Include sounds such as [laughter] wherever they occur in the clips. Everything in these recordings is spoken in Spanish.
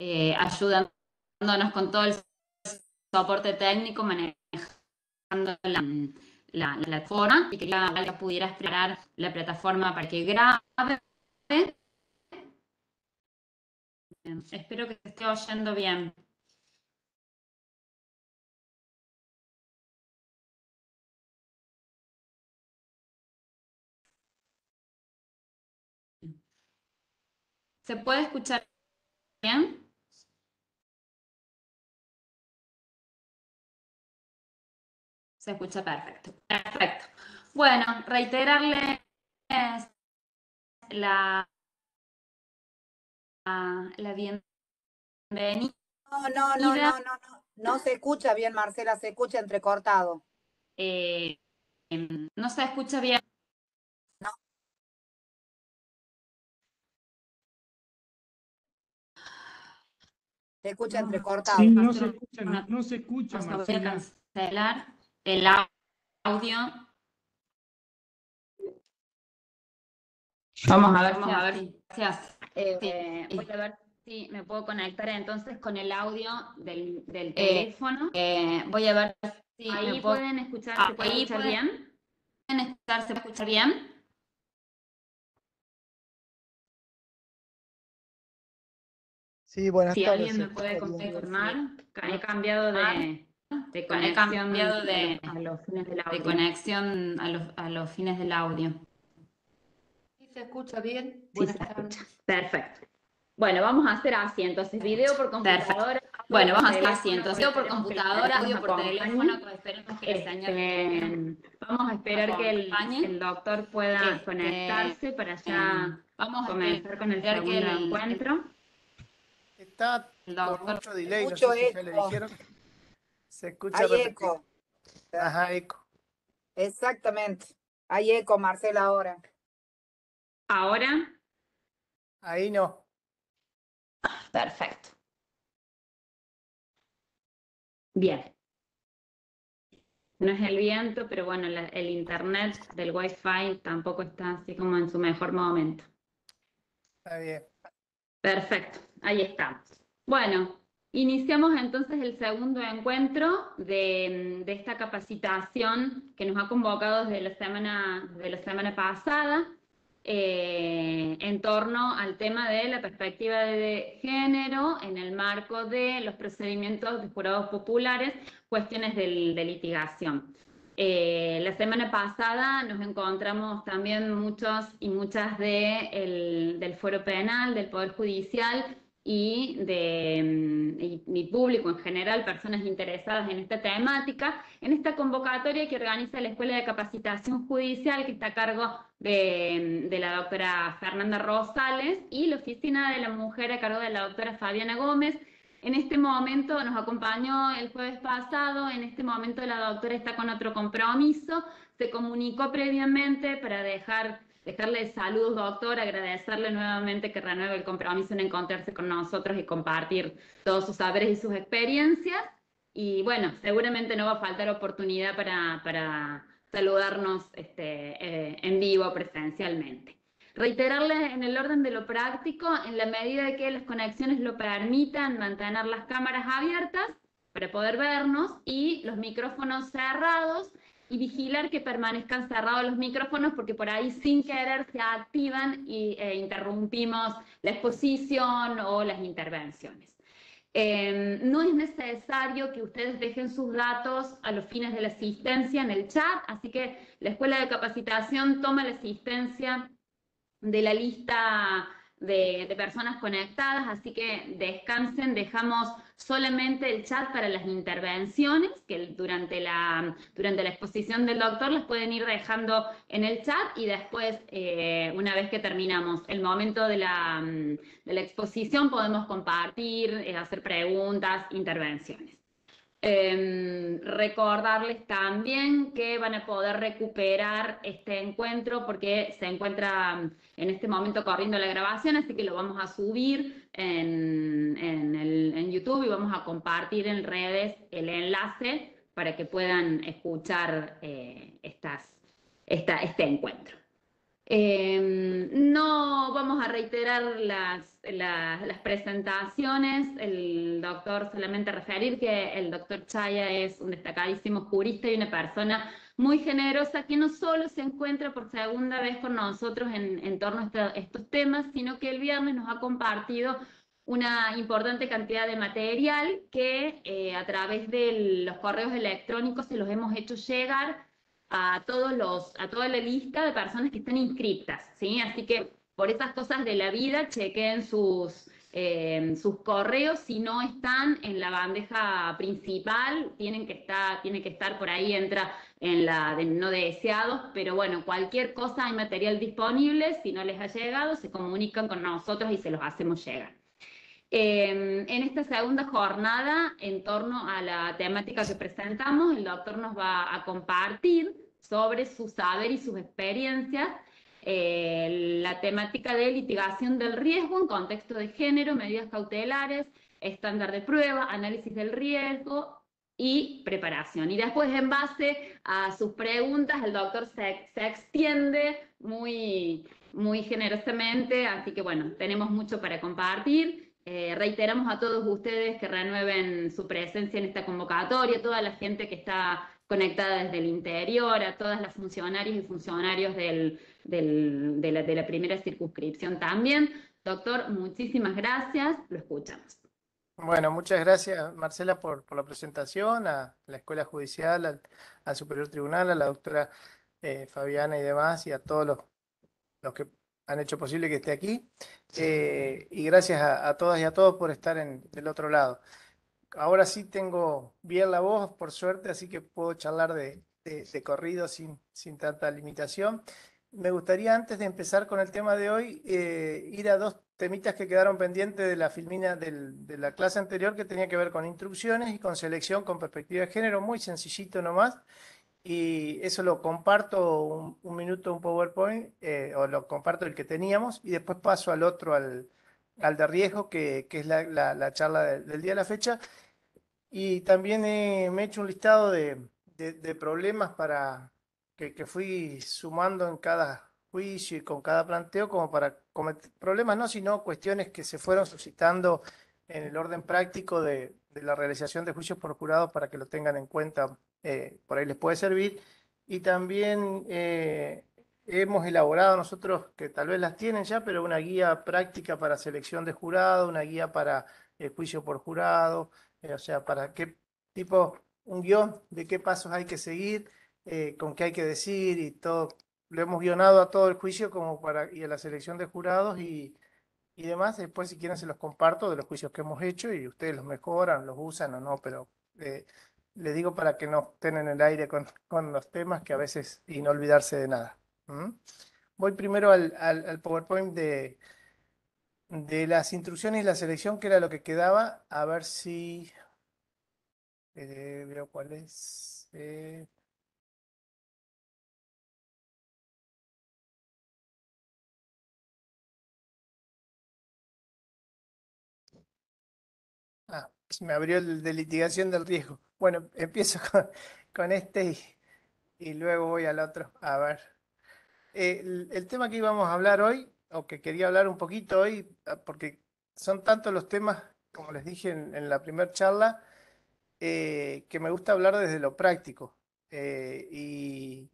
Eh, ayudándonos con todo el soporte técnico, manejando la, la, plataforma y que la, pudiera explorar la plataforma para que grabe. espero que se esté oyendo bien. ¿Se puede escuchar bien? Se escucha perfecto. Perfecto. Bueno, reiterarles la, la, bienvenida. No, no, no, no, no, no. se escucha bien, Marcela, se escucha entrecortado. Eh, em, no se escucha bien. No. Se escucha entrecortado. no se escucha, Marcela el audio. Vamos a ver, Vamos a ver si, eh, voy a ver si me puedo conectar entonces con el audio del, del eh, teléfono. Eh, voy a ver si ahí pueden escuchar, ah, escuchar bien. Pueden escuchar, se bien. Sí, buenas tardes. Si alguien me puede confirmar, he cambiado de, ah. Ah, de conexión a los fines del audio. de conexión a los, fines del audio. ¿Sí se escucha bien? Sí, se escucha. Perfecto. Bueno, vamos a hacer así entonces, video por computadora. Bueno, vamos a hacer así entonces, video por computadora, audio por teléfono, esperemos que el este, Vamos a esperar que el, doctor pueda este, conectarse para ya em, vamos a comenzar con el segundo encuentro. Está mucho delay, le dijeron. Se escucha. Hay eco. Ajá, eco. Exactamente. Hay eco, Marcela, ahora. ¿Ahora? Ahí no. Perfecto. Bien. No es el viento, pero bueno, el internet del Wi-Fi tampoco está así como en su mejor momento. Está bien. Perfecto, ahí estamos. Bueno, Iniciamos entonces el segundo encuentro mm, de, esta capacitación que nos ha convocado desde la semana, de la semana pasada eh, en torno al tema de la perspectiva de género en el marco de los procedimientos de jurados populares, cuestiones de, litigación. Eh, la semana pasada nos encontramos también muchos y muchas del foro penal, del Poder Judicial, y de mm, mi público en general, personas interesadas en esta temática, en esta convocatoria que organiza la Escuela de Capacitación Judicial, que está a cargo de, mm, de la doctora Fernanda Rosales, y la Oficina de la Mujer a cargo de la doctora Fabiana Gómez. En este momento nos acompañó el jueves pasado, en este momento la doctora está con otro compromiso, se comunicó previamente para dejar dejarle saludos, doctor, agradecerle nuevamente que renueve el compromiso en encontrarse con nosotros y compartir todos sus saberes y sus experiencias. Y bueno, seguramente no va a faltar oportunidad para, para saludarnos este, eh, en vivo presencialmente. Reiterarle en el orden de lo práctico, en la medida de que las conexiones lo permitan, mantener las cámaras abiertas para poder vernos y los micrófonos cerrados y vigilar que permanezcan cerrados los micrófonos porque por ahí sin querer se activan e interrumpimos la exposición o las intervenciones. Em, no es necesario que ustedes dejen sus datos a los fines de la asistencia en el chat, así que la escuela de capacitación toma la asistencia de la lista de, de personas conectadas, así que descansen, dejamos solamente el chat para las intervenciones, que durante la, durante la exposición del doctor las pueden ir dejando en el chat y después, eh, una vez que terminamos el momento de la, mm, exposición, podemos compartir, eh, hacer preguntas, intervenciones. Em, recordarles también que van a poder recuperar este encuentro porque se encuentra em, en este momento corriendo la grabación, así que lo vamos a subir en, YouTube y vamos a compartir en redes el enlace para que puedan escuchar eh, estas, este encuentro. Em, no vamos a reiterar las, presentaciones, el doctor solamente referir que el doctor Chaya es un destacadísimo jurista y una persona muy generosa que no solo se encuentra por segunda vez con nosotros en, torno a estos temas, sino que el viernes nos ha compartido una importante cantidad de material que eh, a través de los correos electrónicos se los hemos hecho llegar a, todos los, a toda la lista de personas que están inscritas, ¿sí? Así que por esas cosas de la vida, chequen sus, eh, sus correos, si no están en la bandeja principal, tienen que estar, tiene que estar por ahí, entra en la de no deseados, pero bueno, cualquier cosa hay material disponible, si no les ha llegado, se comunican con nosotros y se los hacemos llegar. Em, en esta segunda jornada, en torno a la temática que presentamos, el doctor nos va a compartir sobre su saber y sus experiencias eh, la temática de litigación del riesgo en contexto de género, medidas cautelares, estándar de prueba, análisis del riesgo y preparación. Y después, en base a sus preguntas, el doctor se, extiende muy, muy generosamente, así que bueno, tenemos mucho para compartir. Eh, reiteramos a todos ustedes que renueven su presencia en esta convocatoria, a toda la gente que está conectada desde el interior, a todas las funcionarias y funcionarios de, la, primera circunscripción también. Doctor, muchísimas gracias, lo escuchamos. Bueno, muchas gracias Marcela por, la presentación, a la Escuela Judicial, al, Superior Tribunal, a la doctora eh, Fabiana y demás, y a todos los, los que han hecho posible que esté aquí. Eh, y gracias a, todas y a todos por estar en, del otro lado. Ahora sí tengo bien la voz, por suerte, así que puedo charlar de, de, corrido sin, sin tanta limitación. Me gustaría, antes de empezar con el tema de hoy, eh, ir a dos temitas que quedaron pendientes de la filmina de la clase anterior, que tenía que ver con instrucciones y con selección con perspectiva de género, muy sencillito nomás y eso lo comparto un, minuto, un PowerPoint, eh, o lo comparto el que teníamos, y después paso al otro, al, al de riesgo, que, que es la, la, charla del día de la fecha. Y también eh, me he hecho un listado de, de, problemas para que, que, fui sumando en cada juicio y con cada planteo, como para cometer problemas, no, sino cuestiones que se fueron suscitando en el orden práctico de, de la realización de juicios por jurado para que lo tengan en cuenta eh, por ahí les puede servir. Y también eh, hemos elaborado nosotros, que tal vez las tienen ya, pero una guía práctica para selección de jurado, una guía para el eh, juicio por jurado, o sea, para qué tipo, un guión de qué pasos hay que seguir, con qué hay que decir y todo. Lo hemos guionado a todo el juicio como para, y a la selección de jurados y, y demás. Después, si quieren, se los comparto de los juicios que hemos hecho y ustedes los mejoran, los usan o no, pero le digo para que no estén en el aire con, con los temas que a veces y no olvidarse de nada. Voy primero al, al, al PowerPoint de, de, las instrucciones y la selección, que era lo que quedaba. A ver si eh, veo cuál es. Eh. Ah, se me abrió el de litigación del riesgo. Bueno, [laughs] empiezo con, este y, luego voy al otro. A ver. El, tema que íbamos a hablar hoy, o que quería hablar un poquito hoy, ah, porque son tantos los temas, como les dije en, la primera charla, eh, que me gusta hablar desde lo práctico. Eh, y,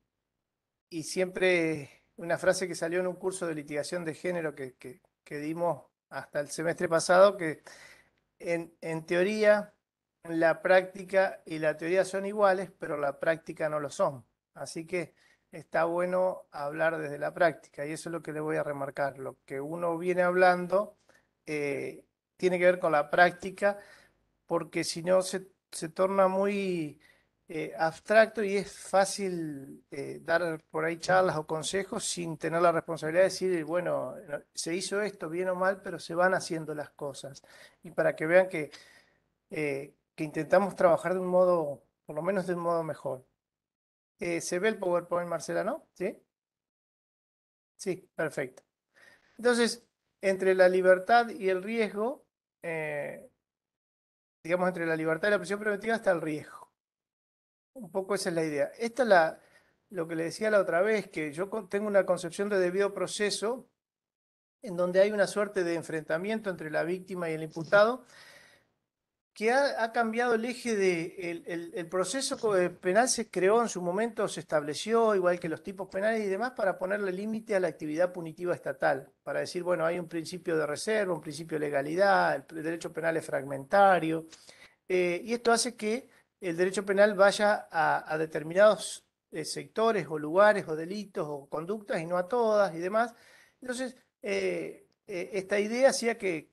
siempre una frase que salió en un curso de litigación de género que, dimos hasta el semestre pasado, que en, en teoría la práctica y la teoría son iguales, pero la práctica no lo son. Así que está bueno hablar desde la práctica y eso es lo que le voy a remarcar. Lo que uno viene hablando eh, tiene que ver con la práctica porque si no se, torna muy eh, abstracto y es fácil eh, dar por ahí charlas o consejos sin tener la responsabilidad de decir, bueno, se hizo esto bien o mal, pero se van haciendo las cosas. Y para que vean que que intentamos trabajar de un modo, por lo menos de un modo mejor. Eh, ¿Se ve el PowerPoint, Marcela, no? ¿Sí? Sí, perfecto. Entonces, entre la libertad y el riesgo, eh, digamos, entre la libertad y la prisión preventiva está el riesgo. Un poco esa es la idea. Esta es la, lo que le decía la otra vez, que yo tengo una concepción de debido proceso en donde hay una suerte de enfrentamiento entre la víctima y el imputado que ha, cambiado el eje de el, proceso eh, penal se creó en su momento, se estableció, igual que los tipos penales y demás, para ponerle límite a la actividad punitiva estatal, para decir, bueno, hay un principio de reserva, un principio de legalidad, el derecho penal es fragmentario, eh, y esto hace que el derecho penal vaya a, determinados eh, sectores o lugares o delitos o conductas y no a todas y demás. Entonces, esta idea hacía que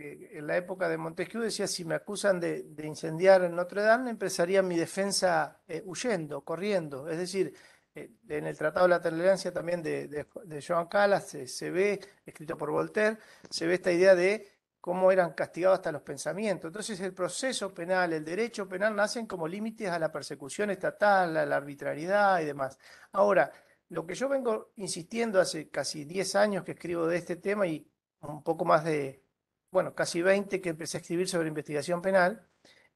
eh, en la época de Montesquieu decía, si me acusan de, incendiar en Notre Dame, empezaría mi defensa eh, huyendo, corriendo. Es decir, eh, en el Tratado de la Tolerancia también de, de, Joan Calas se, se, ve, escrito por Voltaire, se ve esta idea de cómo eran castigados hasta los pensamientos. Entonces el proceso penal, el derecho penal nacen como límites a la persecución estatal, a la arbitrariedad y demás. Ahora, lo que yo vengo insistiendo hace casi 10 años que escribo de este tema y un poco más de bueno, casi 20 que empecé a escribir sobre investigación penal,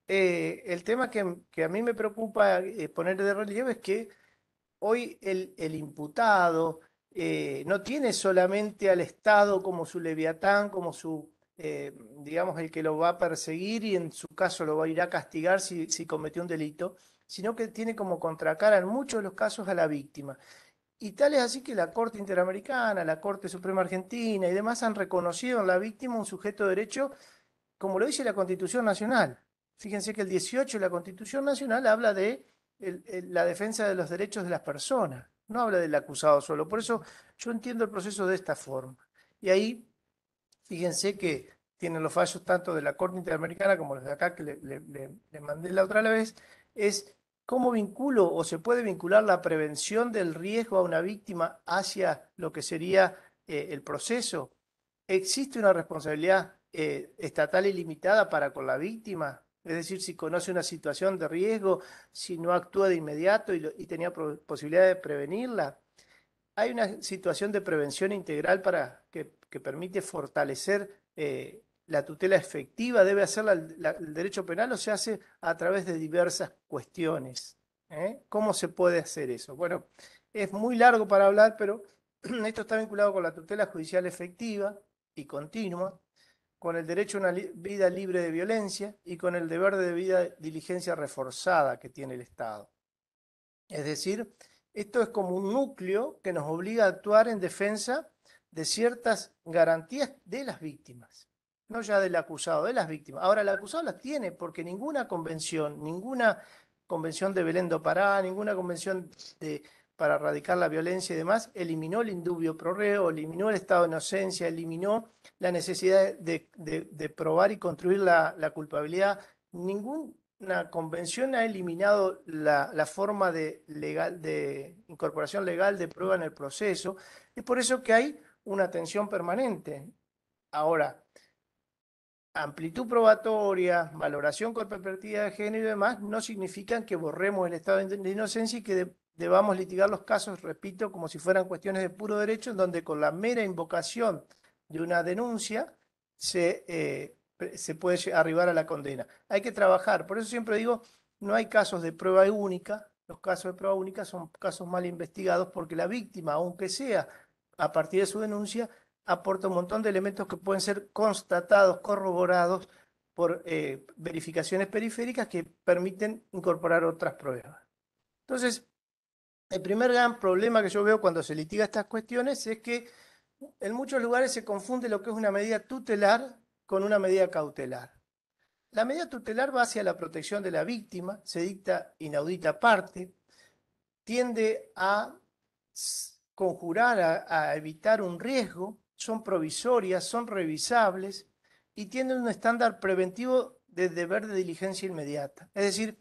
eh, el tema que, a mí me preocupa eh, poner de relieve es que hoy el, imputado eh, no tiene solamente al Estado como su leviatán, como su, digamos, el que lo va a perseguir y en su caso lo va a ir a castigar si, si cometió un delito, sino que tiene como contracara en muchos de los casos a la víctima. Y tal es así que la Corte Interamericana, la Corte Suprema Argentina y demás han reconocido en la víctima un sujeto de derecho, como lo dice la Constitución Nacional. Fíjense que el 18 de la Constitución Nacional habla de la defensa de los derechos de las personas, no habla del acusado solo. Por eso yo entiendo el proceso de esta forma. Y ahí, fíjense que tienen los fallos tanto de la Corte Interamericana como los de acá que le, le mandé la otra vez, es ¿Cómo vinculo o se puede vincular la prevención del riesgo a una víctima hacia lo que sería eh, el proceso? ¿Existe una responsabilidad eh, estatal ilimitada para con la víctima? Es decir, si conoce una situación de riesgo, si no actúa de inmediato y, tenía posibilidad de prevenirla. Hay una situación de prevención integral para que, permite fortalecer eh, la tutela efectiva debe hacerla el derecho penal o se hace a través de diversas cuestiones. ¿eh? ¿Cómo se puede hacer eso? Bueno, es muy largo para hablar, pero [clears throat] esto está vinculado con la tutela judicial efectiva y continua, con el derecho a una vida libre de violencia y con el deber de debida diligencia reforzada que tiene el Estado. Es decir, esto es como un núcleo que nos obliga a actuar en defensa de ciertas garantías de las víctimas no ya del acusado, de las víctimas. Ahora, el acusado las tiene porque ninguna convención, ninguna convención de Belén do Pará, ninguna convención de, para erradicar la violencia y demás, eliminó el indubio pro reo, eliminó el estado de inocencia, eliminó la necesidad de, probar y construir la, culpabilidad. Ninguna convención ha eliminado la, forma de, legal, de incorporación legal de prueba en el proceso. Es por eso que hay una tensión permanente. Ahora, amplitud probatoria, valoración con perspectiva de género y demás, no significan que borremos el estado de inocencia y que debamos litigar los casos, repito, como si fueran cuestiones de puro derecho, en donde con la mera invocación de una denuncia se, eh, se puede arribar a la condena. Hay que trabajar, por eso siempre digo, no hay casos de prueba única, los casos de prueba única son casos mal investigados porque la víctima, aunque sea a partir de su denuncia, aporta un montón de elementos que pueden ser constatados, corroborados por eh, verificaciones periféricas que permiten incorporar otras pruebas. Entonces, el primer gran problema que yo veo cuando se litiga estas cuestiones es que en muchos lugares se confunde lo que es una medida tutelar con una medida cautelar. La medida tutelar va hacia la protección de la víctima, se dicta inaudita parte, tiende a conjurar, a evitar un riesgo, son provisorias, son revisables y tienen un estándar preventivo de deber de diligencia inmediata. Es decir,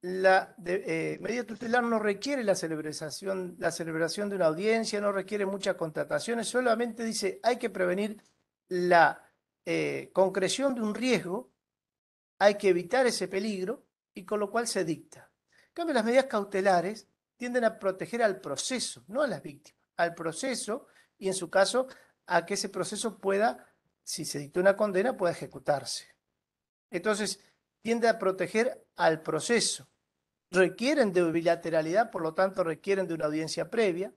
la eh, medida tutelar no requiere la celebración, la celebración de una audiencia, no requiere muchas contrataciones, solamente dice hay que prevenir la eh, concreción de un riesgo, hay que evitar ese peligro y con lo cual se dicta. En cambio, las medidas cautelares tienden a proteger al proceso, no a las víctimas, al proceso y en su caso a que ese proceso pueda, si se dictó una condena, pueda ejecutarse. Entonces, tiende a proteger al proceso. Requieren de bilateralidad, por lo tanto, requieren de una audiencia previa.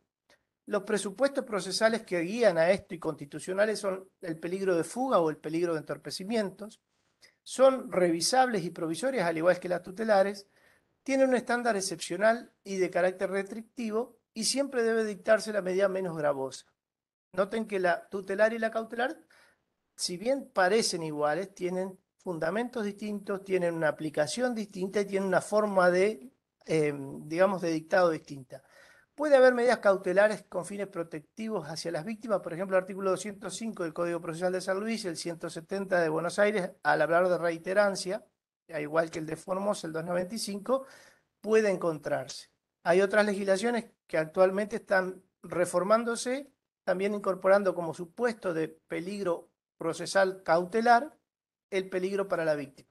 Los presupuestos procesales que guían a esto y constitucionales son el peligro de fuga o el peligro de entorpecimientos. Son revisables y provisorias, al igual que las tutelares. Tienen un estándar excepcional y de carácter restrictivo y siempre debe dictarse la medida menos gravosa. Noten que la tutelar y la cautelar, si bien parecen iguales, tienen fundamentos distintos, tienen una aplicación distinta y tienen una forma de, em, digamos, de dictado distinta. Puede haber medidas cautelares con fines protectivos hacia las víctimas, por ejemplo, el artículo 205 del Código Procesal de San Luis, el 170 de Buenos Aires, al hablar de reiterancia, igual que el de Formos, el 295, puede encontrarse. Hay otras legislaciones que actualmente están reformándose también incorporando como supuesto de peligro procesal cautelar el peligro para la víctima.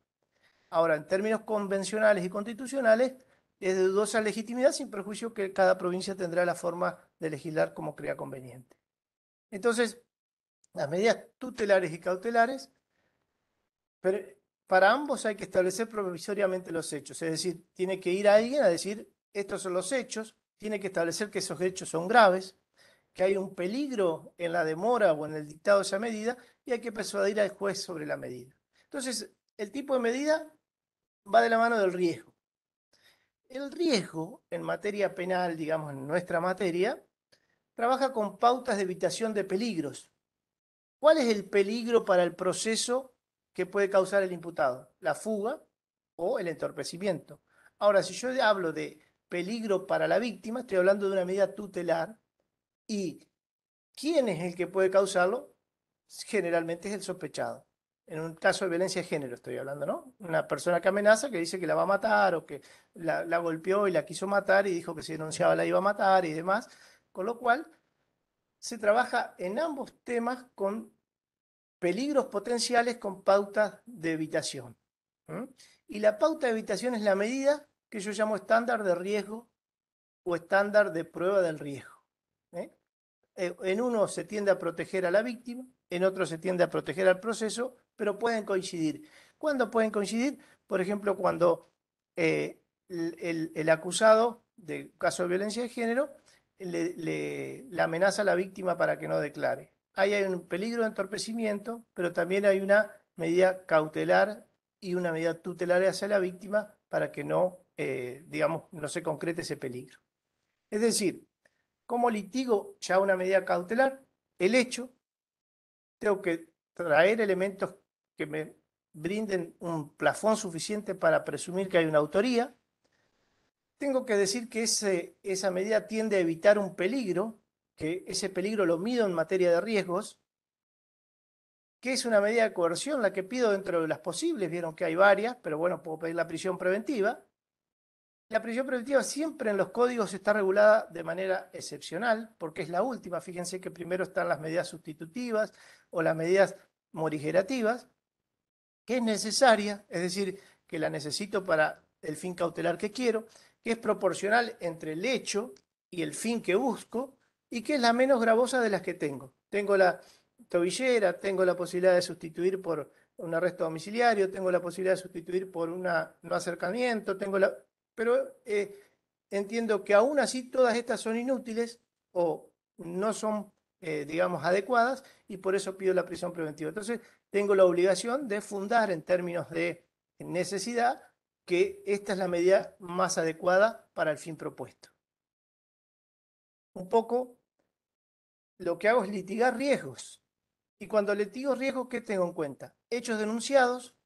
Ahora, en términos convencionales y constitucionales, es de dudosa legitimidad sin perjuicio que cada provincia tendrá la forma de legislar como crea conveniente. Entonces, las medidas tutelares y cautelares, pero para ambos hay que establecer provisoriamente los hechos, es decir, tiene que ir a alguien a decir, estos son los hechos, tiene que establecer que esos hechos son graves, que hay un peligro en la demora o en el dictado de esa medida y hay que persuadir al juez sobre la medida. Entonces, el tipo de medida va de la mano del riesgo. El riesgo en materia penal, digamos, en nuestra materia, trabaja con pautas de evitación de peligros. ¿Cuál es el peligro para el proceso que puede causar el imputado? La fuga o el entorpecimiento. Ahora, si yo hablo de peligro para la víctima, estoy hablando de una medida tutelar ¿Y quién es el que puede causarlo? Generalmente es el sospechado. En un caso de violencia de género estoy hablando, ¿no? Una persona que amenaza, que dice que la va a matar o que la, golpeó y la quiso matar y dijo que si denunciaba la iba a matar y demás. Con lo cual, se trabaja en ambos temas con peligros potenciales con pautas de evitación. Y la pauta de evitación es la medida que yo llamo estándar de riesgo o estándar de prueba del riesgo. ¿eh? Eh, en uno se tiende a proteger a la víctima, en otro se tiende a proteger al proceso, pero pueden coincidir. ¿Cuándo pueden coincidir? Por ejemplo, cuando eh, el, acusado de caso de violencia de género le, amenaza a la víctima para que no declare. Ahí hay un peligro de entorpecimiento, pero también hay una medida cautelar y una medida tutelar hacia la víctima para que no, digamos, no se concrete ese peligro. Es decir, ¿Cómo litigo ya una medida cautelar? El hecho, tengo que traer elementos que me brinden un plafón suficiente para presumir que hay una autoría. Tengo que decir que ese, esa medida tiende a evitar un peligro, que ese peligro lo mido en materia de riesgos, que es una medida de coerción la que pido dentro de las posibles, vieron que hay varias, pero bueno, puedo pedir la prisión preventiva, la prisión preventiva siempre en los códigos está regulada de manera excepcional, porque es la última. Fíjense que primero están las medidas sustitutivas o las medidas morigerativas, que es necesaria, es decir, que la necesito para el fin cautelar que quiero, que es proporcional entre el hecho y el fin que busco, y que es la menos gravosa de las que tengo. Tengo la tobillera, tengo la posibilidad de sustituir por un arresto domiciliario, tengo la posibilidad de sustituir por un no acercamiento, tengo la pero eh, entiendo que aún así todas estas son inútiles o no son, eh, digamos, adecuadas y por eso pido la prisión preventiva. Entonces, tengo la obligación de fundar en términos de necesidad que esta es la medida más adecuada para el fin propuesto. Un poco lo que hago es litigar riesgos. Y cuando litigo riesgos, ¿qué tengo en cuenta? Hechos denunciados,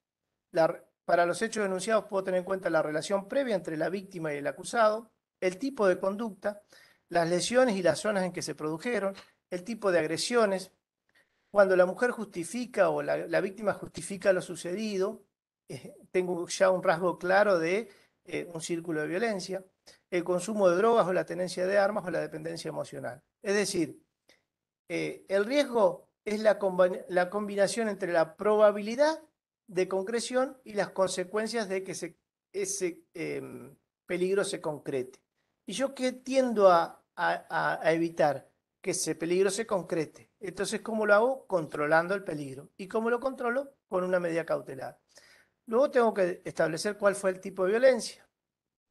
la para los hechos denunciados puedo tener en cuenta la relación previa entre la víctima y el acusado, el tipo de conducta, las lesiones y las zonas en que se produjeron, el tipo de agresiones, cuando la mujer justifica o la, víctima justifica lo sucedido, eh, tengo ya un rasgo claro de eh, un círculo de violencia, el consumo de drogas o la tenencia de armas o la dependencia emocional. Es decir, eh, el riesgo es la combinación entre la probabilidad de concreción y las consecuencias de que ese em, peligro se concrete. ¿Y yo qué tiendo a, evitar? Que ese peligro se concrete. Entonces, ¿cómo lo hago? Controlando el peligro. ¿Y cómo lo controlo? Con una medida cautelar. Luego tengo que establecer cuál fue el tipo de violencia.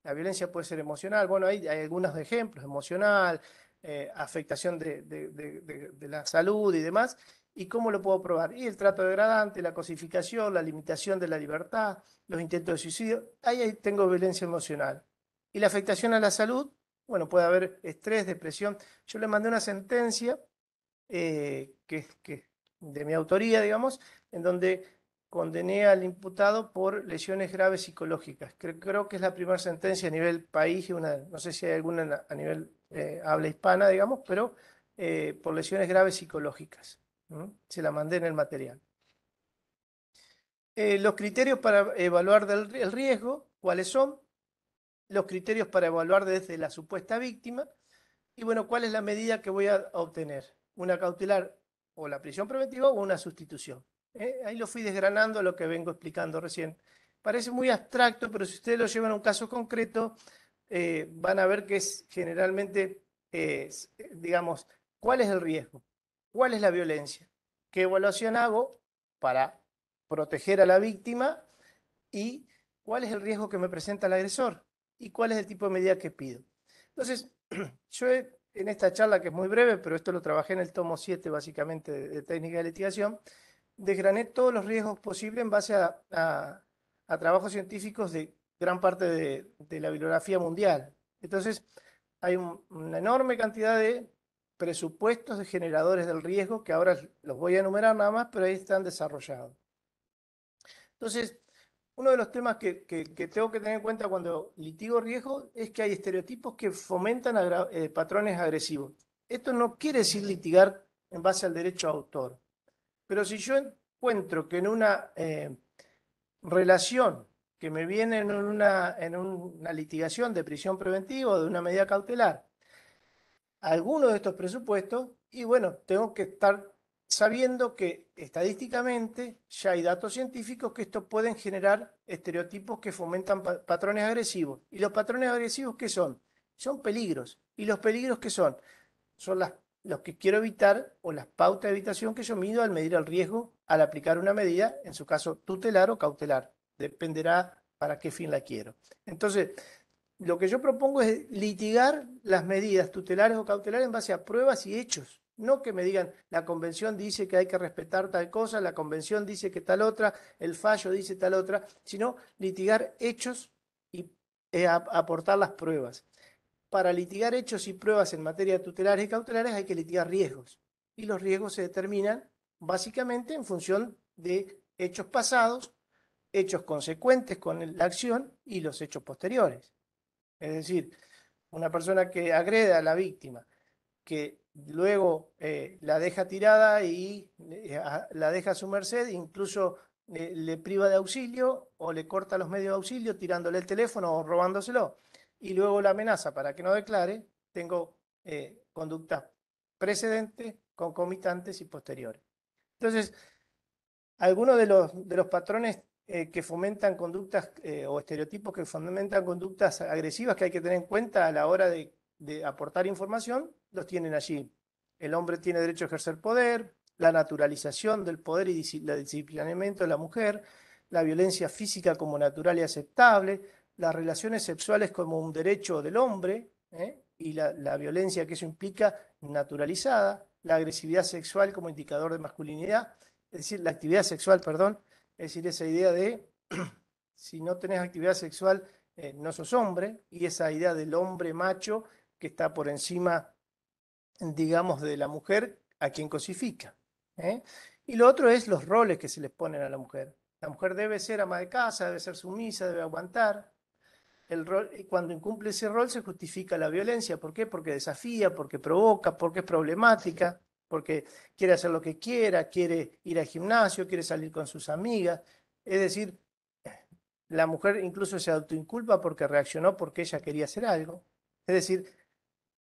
La violencia puede ser emocional. Bueno, hay, hay algunos ejemplos, emocional, eh, afectación de la salud y demás. ¿Y cómo lo puedo probar? Y el trato degradante, la cosificación, la limitación de la libertad, los intentos de suicidio. Ahí, tengo violencia emocional. Y la afectación a la salud, bueno, puede haber estrés, depresión. Yo le mandé una sentencia eh, que, que, de mi autoría, digamos, en donde condené al imputado por lesiones graves psicológicas. Creo, que es la primera sentencia a nivel país, una, no sé si hay alguna a nivel eh, habla hispana, digamos, pero eh, por lesiones graves psicológicas. Se la mandé en el material. Eh, los criterios para evaluar el riesgo, ¿cuáles son? Los criterios para evaluar desde la supuesta víctima. Y bueno, ¿cuál es la medida que voy a obtener? Una cautelar o la prisión preventiva o una sustitución. Eh, ahí lo fui desgranando lo que vengo explicando recién. Parece muy abstracto, pero si ustedes lo llevan a un caso concreto, eh, van a ver que es generalmente, digamos, ¿cuál es el riesgo? cuál es la violencia, qué evaluación hago para proteger a la víctima y cuál es el riesgo que me presenta el agresor y cuál es el tipo de medida que pido. Entonces, [clears throat] yo en esta charla, que es muy breve, pero esto lo trabajé en el tomo 7 básicamente de, técnica de litigación, desgrané todos los riesgos posibles en base a, trabajos científicos de gran parte de, la bibliografía mundial. Entonces, hay una enorme cantidad de presupuestos de generadores del riesgo, que ahora los voy a enumerar nada más, pero ahí están desarrollados. Entonces, uno de los temas que, tengo que tener en cuenta cuando litigo riesgo es que hay estereotipos que fomentan eh, patrones agresivos. Esto no quiere decir litigar en base al derecho a autor, pero si yo encuentro que en una eh, relación que me viene en una, en una litigación de prisión preventiva o de una medida cautelar, algunos de estos presupuestos y bueno, tengo que estar sabiendo que estadísticamente ya hay datos científicos que estos pueden generar estereotipos que fomentan patrones agresivos. ¿Y los patrones agresivos qué son? Son peligros. ¿Y los peligros qué son? Son las, los que quiero evitar o las pautas de evitación que yo mido al medir el riesgo al aplicar una medida, en su caso tutelar o cautelar. Dependerá para qué fin la quiero. Entonces, lo que yo propongo es litigar las medidas tutelares o cautelares en base a pruebas y hechos. No que me digan, la convención dice que hay que respetar tal cosa, la convención dice que tal otra, el fallo dice tal otra, sino litigar hechos y eh, aportar las pruebas. Para litigar hechos y pruebas en materia de tutelares y cautelares hay que litigar riesgos. Y los riesgos se determinan básicamente en función de hechos pasados, hechos consecuentes con la acción y los hechos posteriores. Es decir, una persona que agreda a la víctima, que luego eh, la deja tirada y eh, la deja a su merced, incluso eh, le priva de auxilio o le corta los medios de auxilio tirándole el teléfono o robándoselo, y luego la amenaza para que no declare, tengo conductas precedentes, concomitantes y posteriores. Entonces, algunos de los, de los patrones eh, que fomentan conductas eh, o estereotipos que fomentan conductas agresivas que hay que tener en cuenta a la hora de, aportar información, los tienen allí. El hombre tiene derecho a ejercer poder, la naturalización del poder y el disciplinamiento de la mujer, la violencia física como natural y aceptable, las relaciones sexuales como un derecho del hombre ¿eh? y la, violencia que eso implica naturalizada, la agresividad sexual como indicador de masculinidad, es decir, la actividad sexual, perdón, es decir, esa idea de [clears throat] si no tenés actividad sexual, eh, no sos hombre, y esa idea del hombre macho que está por encima, digamos, de la mujer a quien cosifica. ¿Eh? Y lo otro es los roles que se les ponen a la mujer. La mujer debe ser ama de casa, debe ser sumisa, debe aguantar. El rol, y eh, cuando incumple ese rol se justifica la violencia. ¿Por qué? Porque desafía, porque provoca, porque es problemática porque quiere hacer lo que quiera, quiere ir al gimnasio, quiere salir con sus amigas. Es decir, la mujer incluso se autoinculpa porque reaccionó porque ella quería hacer algo. Es decir,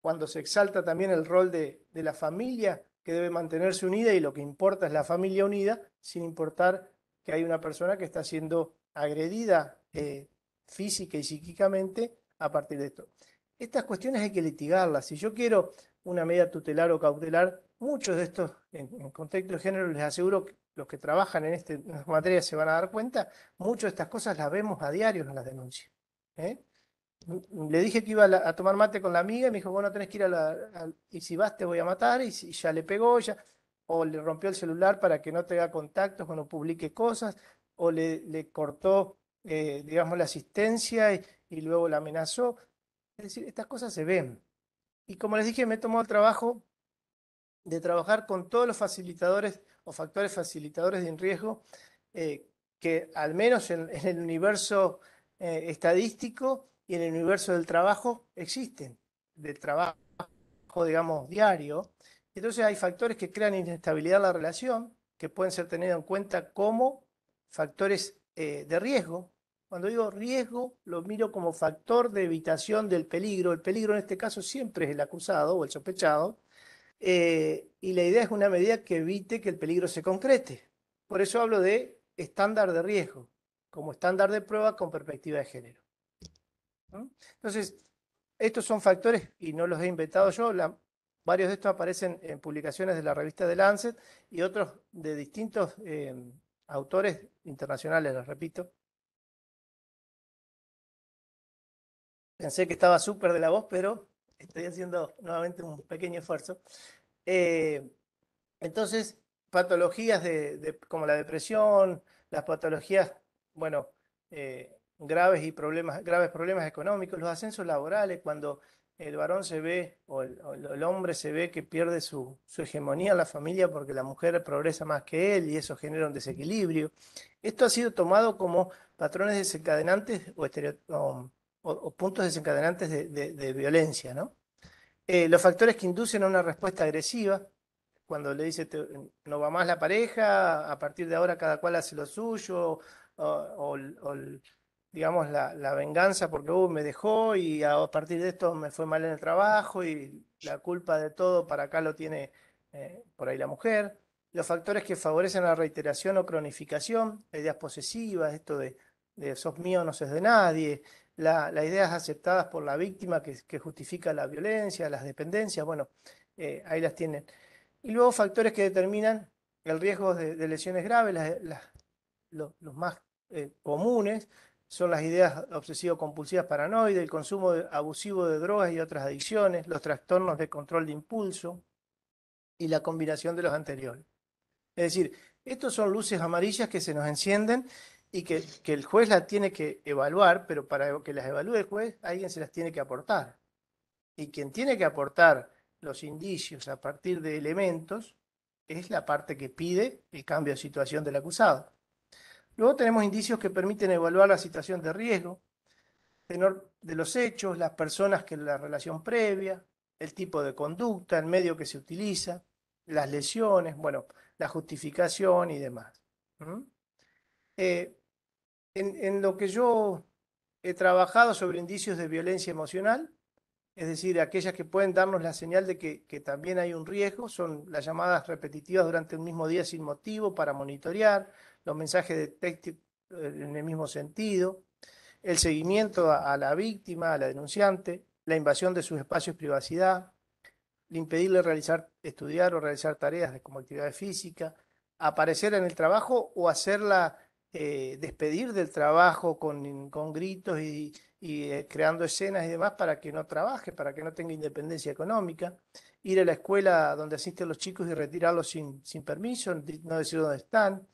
cuando se exalta también el rol de, la familia, que debe mantenerse unida y lo que importa es la familia unida, sin importar que hay una persona que está siendo agredida eh, física y psíquicamente a partir de esto. Estas cuestiones hay que litigarlas. Si yo quiero una medida tutelar o cautelar muchos de estos, en, contexto de género, les aseguro que los que trabajan en, este, materia se van a dar cuenta, muchas de estas cosas las vemos a diario en las denuncias. ¿eh? Le dije que iba a, tomar mate con la amiga y me dijo, bueno, tenés que ir a la... y si vas te voy a matar, y, ya le pegó, ya, o le rompió el celular para que no tenga contactos, cuando publique cosas, o le, cortó, eh, digamos, la asistencia y, luego la amenazó. Es decir, estas cosas se ven. Y como les dije, me tomó el trabajo de trabajar con todos los facilitadores o factores facilitadores de riesgo eh, que al menos en, el universo eh, estadístico y en el universo del trabajo existen, de trabajo, digamos, diario. Entonces hay factores que crean inestabilidad en la relación, que pueden ser tenidos en cuenta como factores eh, de riesgo. Cuando digo riesgo, lo miro como factor de evitación del peligro. El peligro en este caso siempre es el acusado o el sospechado. Eh, y la idea es una medida que evite que el peligro se concrete. Por eso hablo de estándar de riesgo, como estándar de prueba con perspectiva de género. Entonces, estos son factores, y no los he inventado yo, varios de estos aparecen en publicaciones de la revista de Lancet y otros de distintos em, autores internacionales, los repito. Pensé que estaba súper de la voz, pero estoy haciendo nuevamente un pequeño esfuerzo. Eh, entonces, patologías de, como la depresión, las patologías, bueno, eh, graves y problemas, graves problemas económicos, los ascensos laborales, cuando el varón se ve o el, hombre se ve que pierde su, hegemonía en la familia porque la mujer progresa más que él y eso genera un desequilibrio. Esto ha sido tomado como patrones desencadenantes o, o o, puntos desencadenantes de, violencia, ¿no? Eh, los factores que inducen a una respuesta agresiva, cuando le dice no va más la pareja, a partir de ahora cada cual hace lo suyo, o, digamos la, venganza porque uh, me dejó y a partir de esto me fue mal en el trabajo y la culpa de todo para acá lo tiene eh, por ahí la mujer. Los factores que favorecen la reiteración o cronificación, ideas posesivas, esto de, de sos mío, no sos de nadie, las ideas aceptadas por la víctima que, justifica la violencia, las dependencias, bueno, eh, ahí las tienen. Y luego factores que determinan el riesgo de, lesiones graves, los, más eh, comunes son las ideas obsesivo-compulsivas paranoides, el consumo abusivo de drogas y otras adicciones, los trastornos de control de impulso y la combinación de los anteriores. Es decir, estos son luces amarillas que se nos encienden y que, que, el juez la tiene que evaluar, pero para que las evalúe el juez, alguien se las tiene que aportar. Y quien tiene que aportar los indicios a partir de elementos es la parte que pide el cambio de situación del acusado. Luego tenemos indicios que permiten evaluar la situación de riesgo, tenor de los hechos, las personas que la relación previa, el tipo de conducta, el medio que se utiliza, las lesiones, bueno, la justificación y demás. ¿Mm? Eh, en, lo que yo he trabajado sobre indicios de violencia emocional, es decir, aquellas que pueden darnos la señal de que, también hay un riesgo, son las llamadas repetitivas durante un mismo día sin motivo para monitorear, los mensajes de texto eh, en el mismo sentido, el seguimiento a, la víctima, a la denunciante, la invasión de sus espacios de privacidad, impedirle realizar, estudiar o realizar tareas como actividad física, aparecer en el trabajo o hacer la. Eh, despedir del trabajo con, gritos y, eh, creando escenas y demás para que no trabaje, para que no tenga independencia económica, ir a la escuela donde asisten los chicos y retirarlos sin, permiso, no decir dónde están,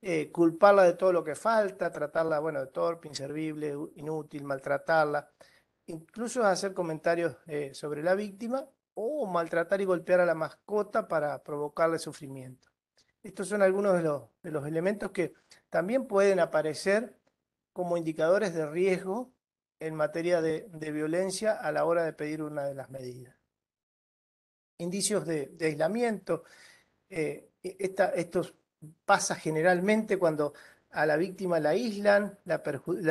eh, culparla de todo lo que falta, tratarla, bueno, de torpe, inservible, inútil, maltratarla, incluso hacer comentarios sobre la víctima o maltratar y golpear a la mascota para provocarle sufrimiento. Estos son algunos de los, elementos que también pueden aparecer como indicadores de riesgo en materia de, violencia a la hora de pedir una de las medidas. Indicios de, aislamiento. Eh, e, esto pasa generalmente cuando a la víctima la aíslan, la,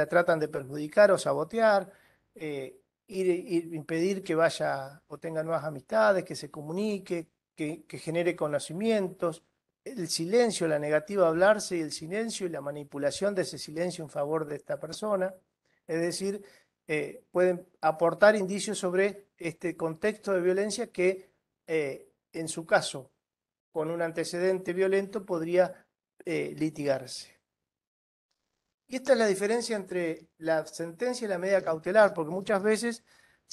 tratan de perjudicar o sabotear, eh, impedir que vaya o tenga nuevas amistades, que se comunique, que genere conocimientos, el silencio, la negativa a hablarse y el silencio y la manipulación de ese silencio en favor de esta persona. Es decir, eh, pueden aportar indicios sobre este contexto de violencia que, eh, en su caso, con un antecedente violento podría eh, litigarse. Y esta es la diferencia entre la sentencia y la medida cautelar, porque muchas veces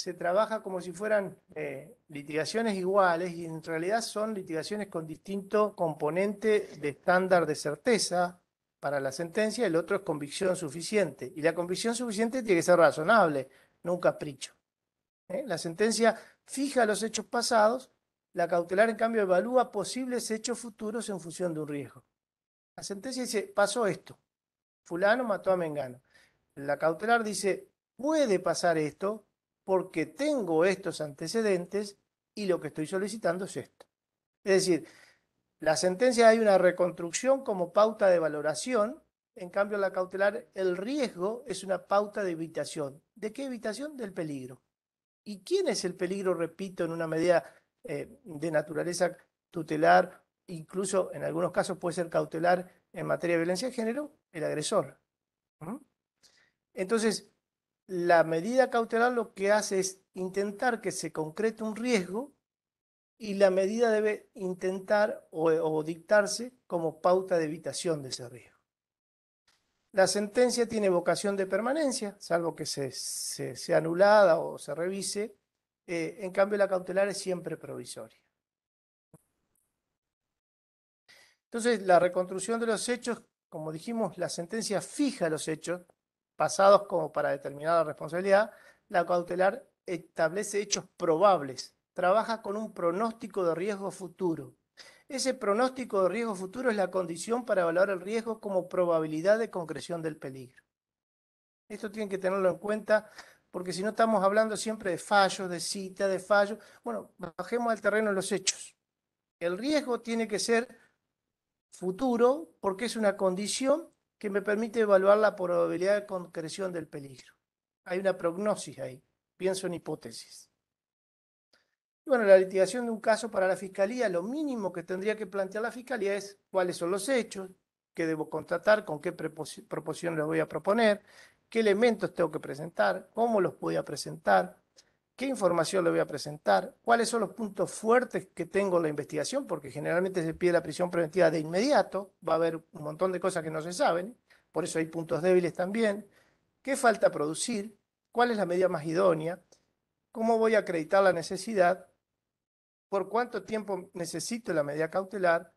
se trabaja como si fueran eh, litigaciones iguales y en realidad son litigaciones con distinto componente de estándar de certeza para la sentencia, el otro es convicción suficiente. Y la convicción suficiente tiene que ser razonable, no un capricho. ¿Eh? La sentencia fija los hechos pasados, la cautelar en cambio evalúa posibles hechos futuros en función de un riesgo. La sentencia dice, pasó esto, fulano mató a Mengano. La cautelar dice, puede pasar esto, porque tengo estos antecedentes y lo que estoy solicitando es esto. Es decir, la sentencia hay una reconstrucción como pauta de valoración, en cambio la cautelar, el riesgo es una pauta de evitación. ¿De qué evitación? Del peligro. ¿Y quién es el peligro, repito, en una medida eh, de naturaleza tutelar, incluso en algunos casos puede ser cautelar en materia de violencia de género? El agresor. ¿Mm? Entonces, la medida cautelar lo que hace es intentar que se concrete un riesgo y la medida debe intentar o, dictarse como pauta de evitación de ese riesgo. La sentencia tiene vocación de permanencia, salvo que se, sea anulada o se revise. Eh, en cambio, la cautelar es siempre provisoria. Entonces, la reconstrucción de los hechos, como dijimos, la sentencia fija los hechos, pasados como para determinada responsabilidad, la cautelar establece hechos probables, trabaja con un pronóstico de riesgo futuro. Ese pronóstico de riesgo futuro es la condición para evaluar el riesgo como probabilidad de concreción del peligro. Esto tienen que tenerlo en cuenta porque si no estamos hablando siempre de fallos, de cita, de fallos. Bueno, bajemos al terreno los hechos. El riesgo tiene que ser futuro porque es una condición que me permite evaluar la probabilidad de concreción del peligro. Hay una prognosis ahí, pienso en hipótesis. Y bueno, la litigación de un caso para la fiscalía, lo mínimo que tendría que plantear la fiscalía es cuáles son los hechos, qué debo contratar, con qué proposición les voy a proponer, qué elementos tengo que presentar, cómo los voy a presentar, qué información le voy a presentar, cuáles son los puntos fuertes que tengo en la investigación, porque generalmente se pide la prisión preventiva de inmediato, va a haber un montón de cosas que no se saben, por eso hay puntos débiles también, qué falta producir, cuál es la medida más idónea, cómo voy a acreditar la necesidad, por cuánto tiempo necesito la medida cautelar,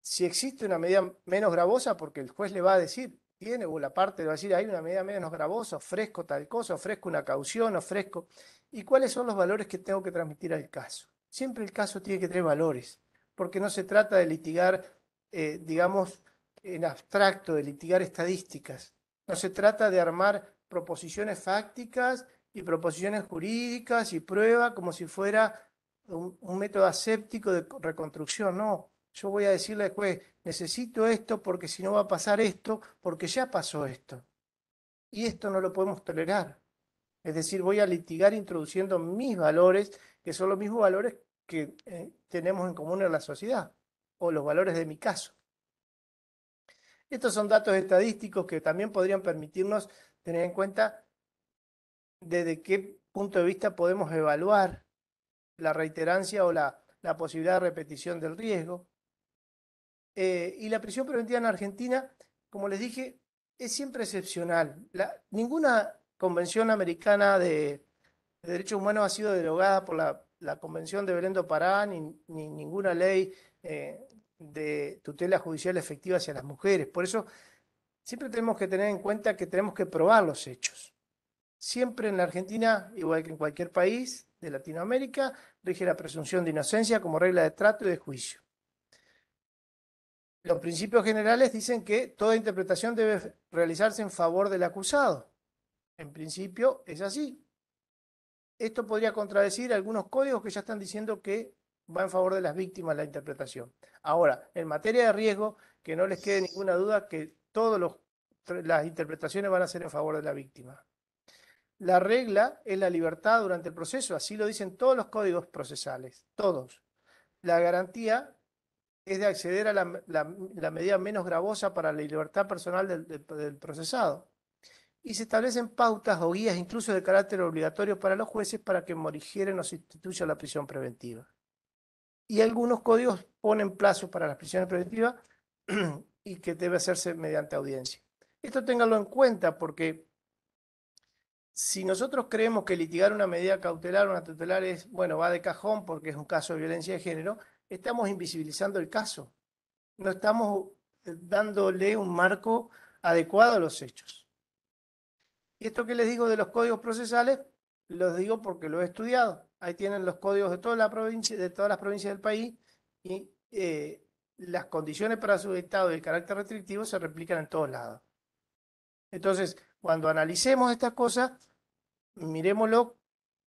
si existe una medida menos gravosa, porque el juez le va a decir, tiene, o la parte de decir, hay una medida menos gravosa, ofrezco tal cosa, ofrezco una caución, ofrezco... ¿Y cuáles son los valores que tengo que transmitir al caso? Siempre el caso tiene que tener valores, porque no se trata de litigar, eh, digamos, en abstracto, de litigar estadísticas. No se trata de armar proposiciones fácticas y proposiciones jurídicas y prueba como si fuera un, un método aséptico de reconstrucción, no. Yo voy a decirle después necesito esto porque si no va a pasar esto, porque ya pasó esto. Y esto no lo podemos tolerar. Es decir, voy a litigar introduciendo mis valores, que son los mismos valores que eh, tenemos en común en la sociedad, o los valores de mi caso. Estos son datos estadísticos que también podrían permitirnos tener en cuenta desde qué punto de vista podemos evaluar la reiterancia o la posibilidad de repetición del riesgo. Eh, y la prisión preventiva en Argentina, como les dije, es siempre excepcional. ninguna convención americana de, derechos humanos ha sido derogada por la, convención de Belén do Pará, ni, ninguna ley eh, de tutela judicial efectiva hacia las mujeres. Por eso siempre tenemos que tener en cuenta que tenemos que probar los hechos. Siempre en la Argentina, igual que en cualquier país de Latinoamérica, rige la presunción de inocencia como regla de trato y de juicio los principios generales dicen que toda interpretación debe realizarse en favor del acusado. En principio es así. Esto podría contradecir algunos códigos que ya están diciendo que va en favor de las víctimas la interpretación. Ahora, en materia de riesgo, que no les quede ninguna duda que todas las interpretaciones van a ser en favor de la víctima. La regla es la libertad durante el proceso, así lo dicen todos los códigos procesales, todos. La garantía es de acceder a la, medida menos gravosa para la libertad personal del, procesado. Y se establecen pautas o guías, incluso de carácter obligatorio, para los jueces para que morigieren o se instituya la prisión preventiva. Y algunos códigos ponen plazos para las prisiones preventivas [clears throat] y que debe hacerse mediante audiencia. Esto ténganlo en cuenta porque si nosotros creemos que litigar una medida cautelar, o una tutelar es, bueno, va de cajón porque es un caso de violencia de género, estamos invisibilizando el caso, no estamos eh, dándole un marco adecuado a los hechos. Y esto que les digo de los códigos procesales, los digo porque lo he estudiado. Ahí tienen los códigos de, toda la provincia, de todas las provincias del país y eh, las condiciones para su estado y el carácter restrictivo se replican en todos lados. Entonces, cuando analicemos estas cosas, miremoslo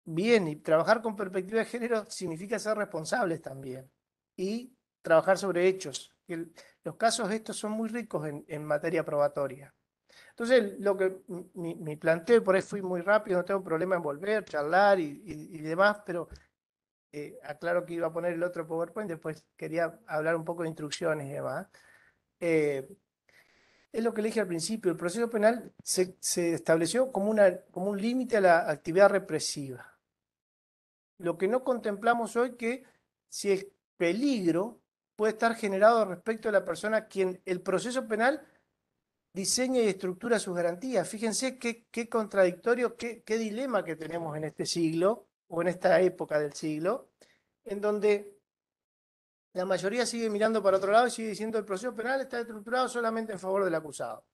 bien y trabajar con perspectiva de género significa ser responsables también y trabajar sobre hechos. los casos estos son muy ricos en, materia probatoria. Entonces, lo que mi, mi, por eso fui muy rápido, no tengo problema en volver, charlar y, y, demás, pero eh, aclaro que iba a poner el otro PowerPoint, después quería hablar un poco de instrucciones y demás. Eh, es lo que le dije al principio, el proceso penal se, se estableció como, una, como un límite a la actividad represiva. Lo que no contemplamos hoy que si peligro puede estar generado respecto a la persona quien el proceso penal diseña y estructura sus garantías. Fíjense qué, contradictorio, qué, dilema que tenemos en este siglo o en esta época del siglo, en donde la mayoría sigue mirando para otro lado y sigue diciendo el proceso penal está estructurado solamente en favor del acusado.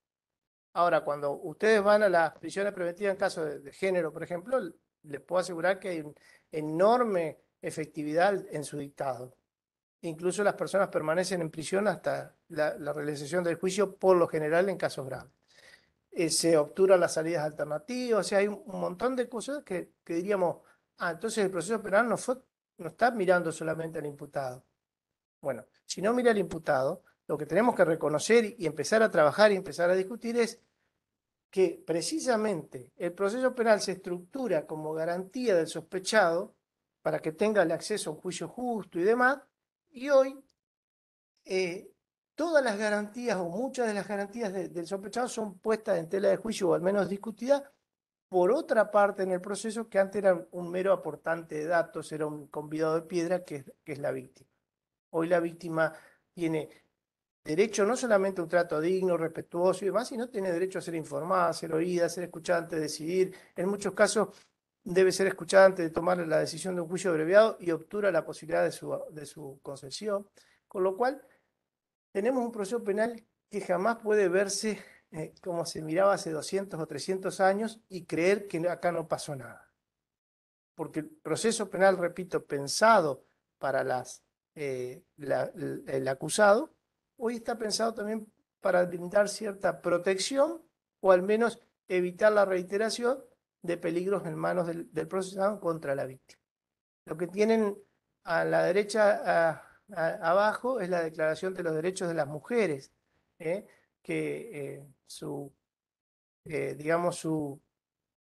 Ahora, cuando ustedes van a las prisiones preventivas en caso de, de género, por ejemplo, les puedo asegurar que hay una enorme efectividad en su dictado. Incluso las personas permanecen en prisión hasta la, realización del juicio, por lo general en casos graves. Eh, se obturan las salidas alternativas, o sea, hay un, montón de cosas que, diríamos, ah, entonces el proceso penal no, no está mirando solamente al imputado. Bueno, si no mira al imputado, lo que tenemos que reconocer y empezar a trabajar y empezar a discutir es que precisamente el proceso penal se estructura como garantía del sospechado para que tenga el acceso a un juicio justo y demás, y hoy, eh, todas las garantías o muchas de las garantías del sospechado son puestas en tela de juicio o al menos discutidas por otra parte en el proceso que antes era un mero aportante de datos, era un convidado de piedra que, es la víctima. Hoy la víctima tiene derecho no solamente a un trato digno, respetuoso y demás, sino tiene derecho a ser informada, a ser oída, a ser escuchante, a decidir. En muchos casos debe ser escuchada antes de tomar la decisión de un juicio abreviado y obtura la posibilidad de su, de su concesión, con lo cual tenemos un proceso penal que jamás puede verse eh, como se miraba hace 200 o 300 años y creer que acá no pasó nada. Porque el proceso penal, repito, pensado para las, eh, el, acusado, hoy está pensado también para limitar cierta protección o al menos evitar la reiteración de peligros en manos del, procesado contra la víctima. Lo que tienen a la derecha abajo es la Declaración de los Derechos de las Mujeres, ¿eh? que eh, su, eh, digamos, su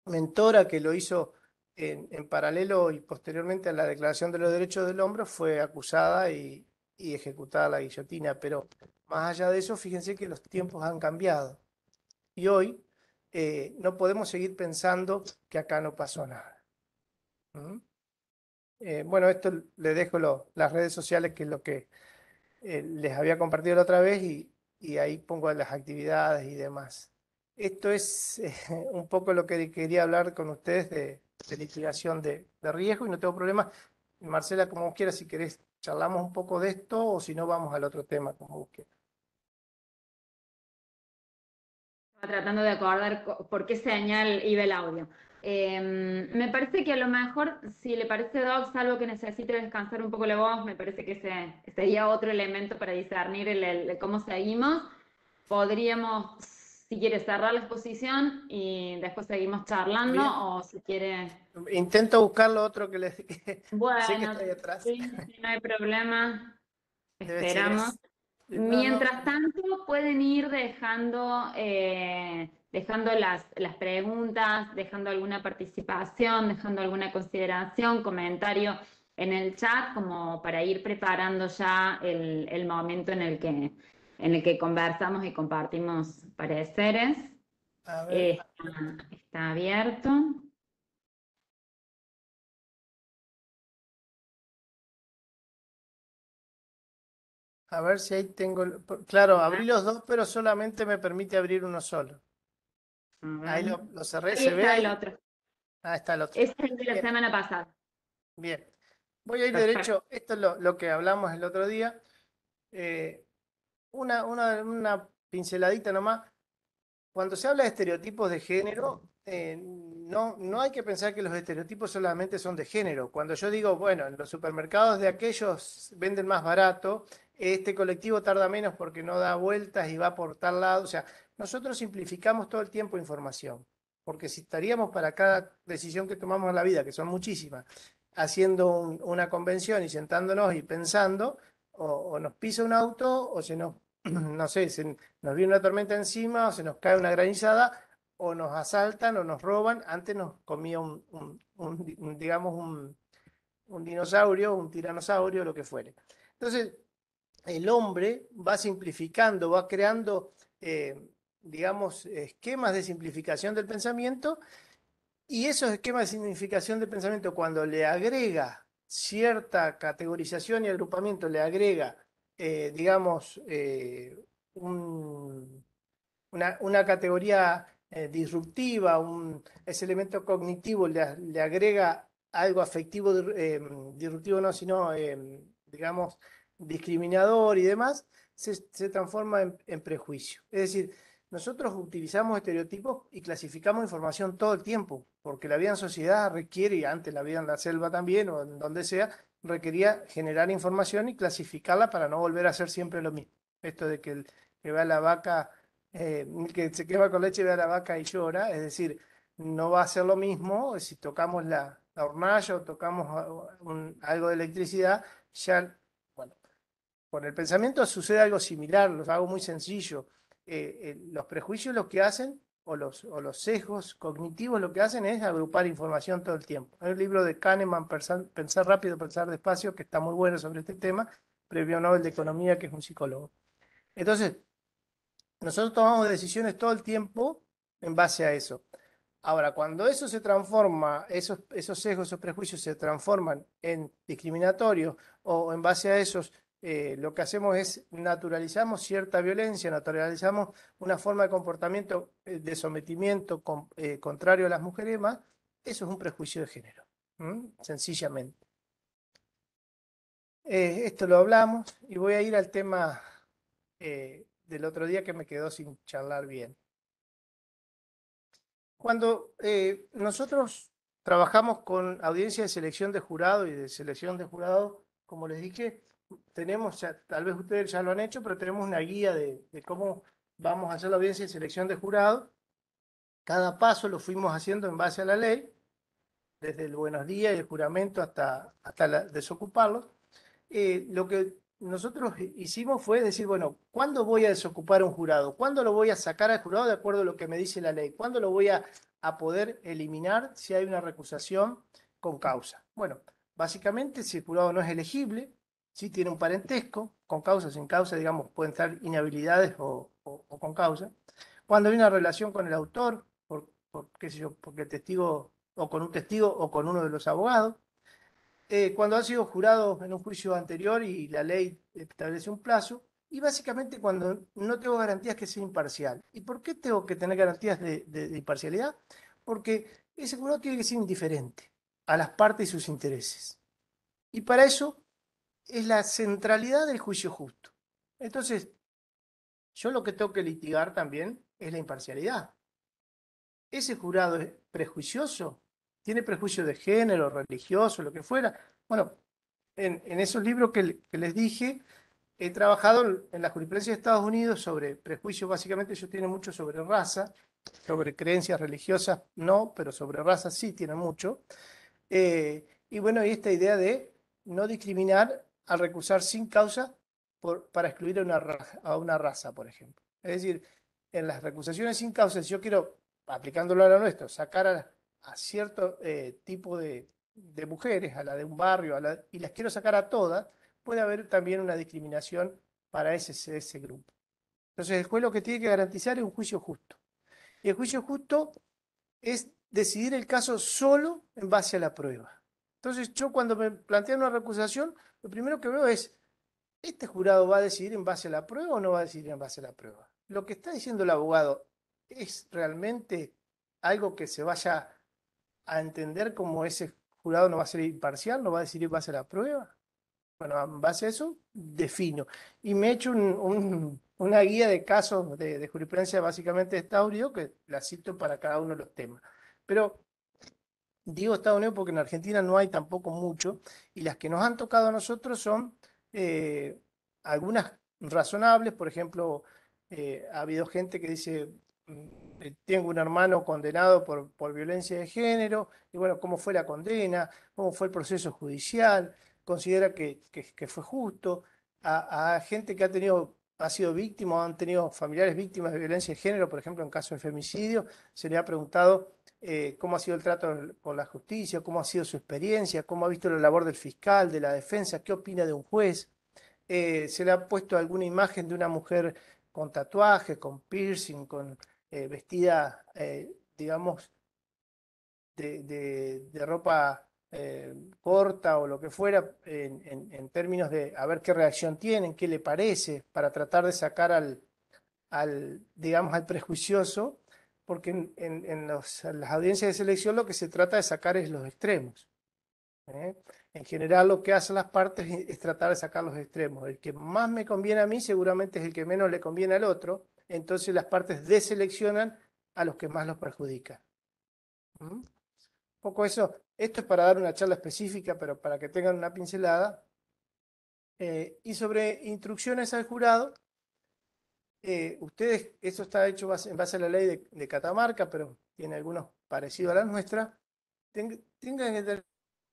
mentora que lo hizo en, paralelo y posteriormente a la Declaración de los Derechos del Hombre fue acusada y, y ejecutada a la guillotina. Pero más allá de eso, fíjense que los tiempos han cambiado. Y hoy eh, no podemos seguir pensando que acá no pasó nada. ¿Mm? Eh, bueno, esto le dejo las redes sociales, que es lo que eh, les había compartido la otra vez, y, ahí pongo las actividades y demás. Esto es [laughs] un poco lo que quería hablar con ustedes de, de liquidación de, de, riesgo y no tengo problema. Marcela, como quieras, si querés, charlamos un poco de esto o si no, vamos al otro tema, como quieras. tratando de acordar por qué señal iba el audio. Em, me parece que a lo mejor, si le parece Doc, salvo que necesite descansar un poco la voz, me parece que ese sería otro elemento para discernir el, cómo seguimos. Podríamos, si quiere, cerrar la exposición y después seguimos charlando, o si quiere. Intento buscar lo otro que le. [laughs] Que... Bueno, atrás. no hay problema. [laughs] Esperamos. Mientras tanto, pueden ir dejando, eh, dejando las, preguntas, dejando alguna participación, dejando alguna consideración, comentario en el chat, como para ir preparando ya el, momento en el, que, en el que conversamos y compartimos pareceres. está abierto. A ver si ahí tengo. Claro, abrí los dos, pero solamente me permite abrir uno solo. Ahí lo, ¿se ve? ahí está el otro. Ah, está el otro. Es el de la semana pasada. Bien. Voy a ir derecho. Esto es lo, lo, que hablamos el otro día. Eh, una, una, una pinceladita nomás. Cuando se habla de estereotipos de género, eh, no, no hay que pensar que los estereotipos solamente son de género. Cuando yo digo, bueno, en los supermercados de aquellos venden más barato, este colectivo tarda menos porque no da vueltas y va por tal lado. O sea, nosotros simplificamos todo el tiempo información, porque si estaríamos para cada decisión que tomamos en la vida, que son muchísimas, haciendo una convención y sentándonos y pensando, o, nos pisa un auto, o se nos, [clears throat] no sé, se, nos viene una tormenta encima, o se nos cae una granizada, o nos asaltan, o nos roban. Antes nos comía un, digamos, un, un dinosaurio, un tiranosaurio, lo que fuere. Entonces, el hombre va simplificando, va creando, eh, digamos, esquemas de simplificación del pensamiento y esos esquemas de simplificación del pensamiento, cuando le agrega cierta categorización y agrupamiento, le agrega, eh, digamos, eh, una, categoría disruptiva, un, ese elemento cognitivo le agrega algo afectivo, disruptivo no, sino, digamos, discriminador y demás, se, transforma en, prejuicio. Es decir, nosotros utilizamos estereotipos y clasificamos información todo el tiempo, porque la vida en sociedad requiere, y antes la vida en la selva también, o en donde sea, requería generar información y clasificarla para no volver a hacer siempre lo mismo. Esto de que el que va a la vaca, eh, que se quema con leche, ve a la vaca y llora, es decir, no va a ser lo mismo si tocamos la, la hornalla o tocamos algo de electricidad, ya con el pensamiento sucede algo similar, lo hago muy sencillo. Eh, eh, los prejuicios lo que hacen, o los, sesgos cognitivos lo que hacen es agrupar información todo el tiempo. Hay un libro de Kahneman, Pensar, rápido, pensar despacio, que está muy bueno sobre este tema, previo Nobel de Economía, que es un psicólogo. Entonces, nosotros tomamos decisiones todo el tiempo en base a eso. Ahora, cuando eso se transforma, esos, esos sesgos, esos prejuicios se transforman en discriminatorios o en base a esos eh, lo que hacemos es naturalizamos cierta violencia, naturalizamos una forma de comportamiento eh, de sometimiento eh, contrario a las mujeres, eso es un prejuicio de género, sencillamente. esto lo hablamos y voy a ir al tema del otro día que me quedó sin charlar bien. Cuando nosotros trabajamos con audiencia de selección de jurado y de selección de jurado, como les dije, tenemos, tal vez ustedes ya lo han hecho, pero tenemos una guía de, cómo vamos a hacer la audiencia de selección de jurado. Cada paso lo fuimos haciendo en base a la ley, desde el buenos días y el juramento hasta, hasta desocuparlo. Eh, lo que nosotros hicimos fue decir, bueno, ¿cuándo voy a desocupar un jurado? ¿Cuándo lo voy a sacar al jurado de acuerdo a lo que me dice la ley? ¿Cuándo lo voy a, a poder eliminar si hay una recusación con causa? Bueno, básicamente si el jurado no es elegible, si tiene un parentesco, con causa sin causa, digamos, pueden estar inhabilidades o, con causa. Cuando hay una relación con el autor, por, qué sé yo, porque el testigo, o con un testigo o con uno de los abogados. Eh, cuando ha sido jurado en un juicio anterior y la ley establece un plazo. Y básicamente cuando no tengo garantías que sea imparcial. ¿Y por qué tengo que tener garantías de, de imparcialidad? Porque ese jurado tiene que ser indiferente a las partes y sus intereses. Y para eso es la centralidad del juicio justo. Entonces, yo lo que tengo que litigar también es la imparcialidad. Ese jurado es prejuicioso, tiene prejuicio de género, religioso, lo que fuera. Bueno, en, esos libros que, les dije, he trabajado en la jurisprudencia de Estados Unidos sobre prejuicios, básicamente ellos tienen mucho sobre raza, sobre creencias religiosas no, pero sobre raza sí tienen mucho. Eh, y bueno, y esta idea de no discriminar a recusar sin causa para excluir a una, raza, a una raza, por ejemplo. Es decir, en las recusaciones sin causa, si yo quiero, aplicándolo a lo nuestro, sacar a, cierto eh, tipo de, mujeres, a la de un barrio, y las quiero sacar a todas, puede haber también una discriminación para ese, ese grupo. Entonces, el juez lo que tiene que garantizar es un juicio justo. Y el juicio justo es decidir el caso solo en base a la prueba. Entonces, yo cuando me planteo una recusación, lo primero que veo es, ¿este jurado va a decidir en base a la prueba o no va a decidir en base a la prueba? Lo que está diciendo el abogado es realmente algo que se vaya a entender como ese jurado no va a ser imparcial, no va a decidir en base a la prueba. Bueno, en base a eso defino. Y me he hecho una guía de casos de, jurisprudencia básicamente de Estados Unidos que la cito para cada uno de los temas. Pero Digo Estados Unidos porque en Argentina no hay tampoco mucho y las que nos han tocado a nosotros son eh, algunas razonables, por ejemplo, eh, ha habido gente que dice, mm, eh, tengo un hermano condenado por, por, violencia de género, y bueno, ¿cómo fue la condena? ¿Cómo fue el proceso judicial? Considera que, fue justo. A, gente que ha tenido ha sido víctima, o han tenido familiares víctimas de violencia de género, por ejemplo, en caso de femicidio, se le ha preguntado eh, cómo ha sido el trato con la justicia, cómo ha sido su experiencia, cómo ha visto la labor del fiscal, de la defensa, qué opina de un juez. Eh, se le ha puesto alguna imagen de una mujer con tatuaje, con piercing, con eh, vestida, digamos, de, ropa corta o lo que fuera, en, términos de a ver qué reacción tienen, qué le parece, para tratar de sacar al digamos, al prejuicioso porque en, las audiencias de selección lo que se trata de sacar es los extremos. ¿eh? En general lo que hacen las partes es, tratar de sacar los extremos. El que más me conviene a mí seguramente es el que menos le conviene al otro, entonces las partes deseleccionan a los que más los perjudican. Un ¿Mm? poco eso, esto es para dar una charla específica, pero para que tengan una pincelada. Eh, y sobre instrucciones al jurado, eh, ustedes, eso está hecho en base a la ley de, Catamarca, pero tiene algunos parecidos a la nuestra, tengan que tener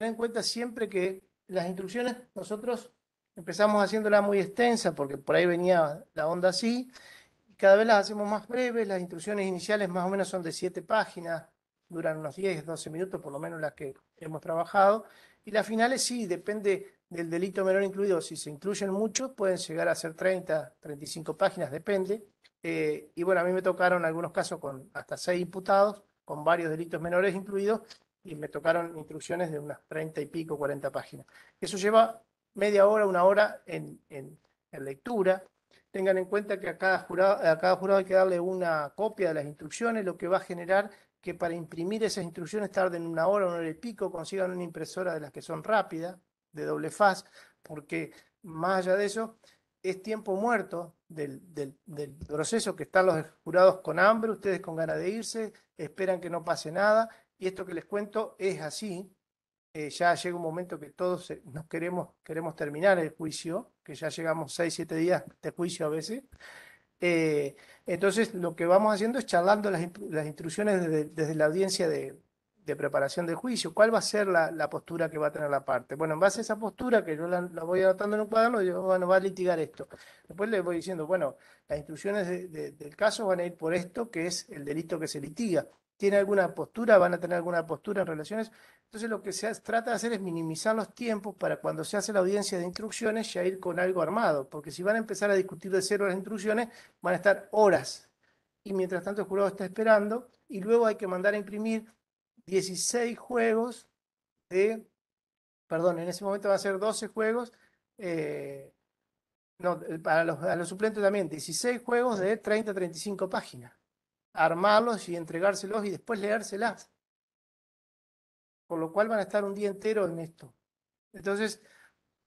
en cuenta siempre que las instrucciones nosotros empezamos haciéndolas muy extensa, porque por ahí venía la onda así, y cada vez las hacemos más breves, las instrucciones iniciales más o menos son de siete páginas, duran unos 10, 12 minutos por lo menos las que hemos trabajado, y las finales sí, depende del delito menor incluido, si se incluyen muchos, pueden llegar a ser 30, 35 páginas, depende. Eh, y bueno, a mí me tocaron algunos casos con hasta seis imputados, con varios delitos menores incluidos, y me tocaron instrucciones de unas 30 y pico, 40 páginas. Eso lleva media hora, una hora en, en lectura. Tengan en cuenta que a cada, jurado, a cada jurado hay que darle una copia de las instrucciones, lo que va a generar que para imprimir esas instrucciones tarden una hora, una hora y pico, consigan una impresora de las que son rápidas de doble faz, porque más allá de eso, es tiempo muerto del, proceso que están los jurados con hambre, ustedes con ganas de irse, esperan que no pase nada, y esto que les cuento es así. Eh, ya llega un momento que todos eh, nos queremos, queremos terminar el juicio, que ya llegamos 6, siete días de juicio a veces. Eh, entonces, lo que vamos haciendo es charlando las, instrucciones desde, desde la audiencia de, de preparación del juicio, cuál va a ser la, postura que va a tener la parte. Bueno, en base a esa postura, que yo la, voy anotando en un cuaderno, yo, bueno, va a litigar esto. Después le voy diciendo, bueno, las instrucciones del caso van a ir por esto, que es el delito que se litiga. ¿Tiene alguna postura? ¿Van a tener alguna postura en relaciones? Entonces lo que se trata de hacer es minimizar los tiempos para cuando se hace la audiencia de instrucciones ya ir con algo armado, porque si van a empezar a discutir de cero las instrucciones, van a estar horas. Y mientras tanto el jurado está esperando y luego hay que mandar a imprimir 16 juegos de, perdón, en ese momento va a ser 12 juegos, eh, no, eh, para los, a los suplentes también, 16 juegos de 30 a 35 páginas. Armarlos y entregárselos y después leérselas. Por lo cual van a estar un día entero en esto. Entonces,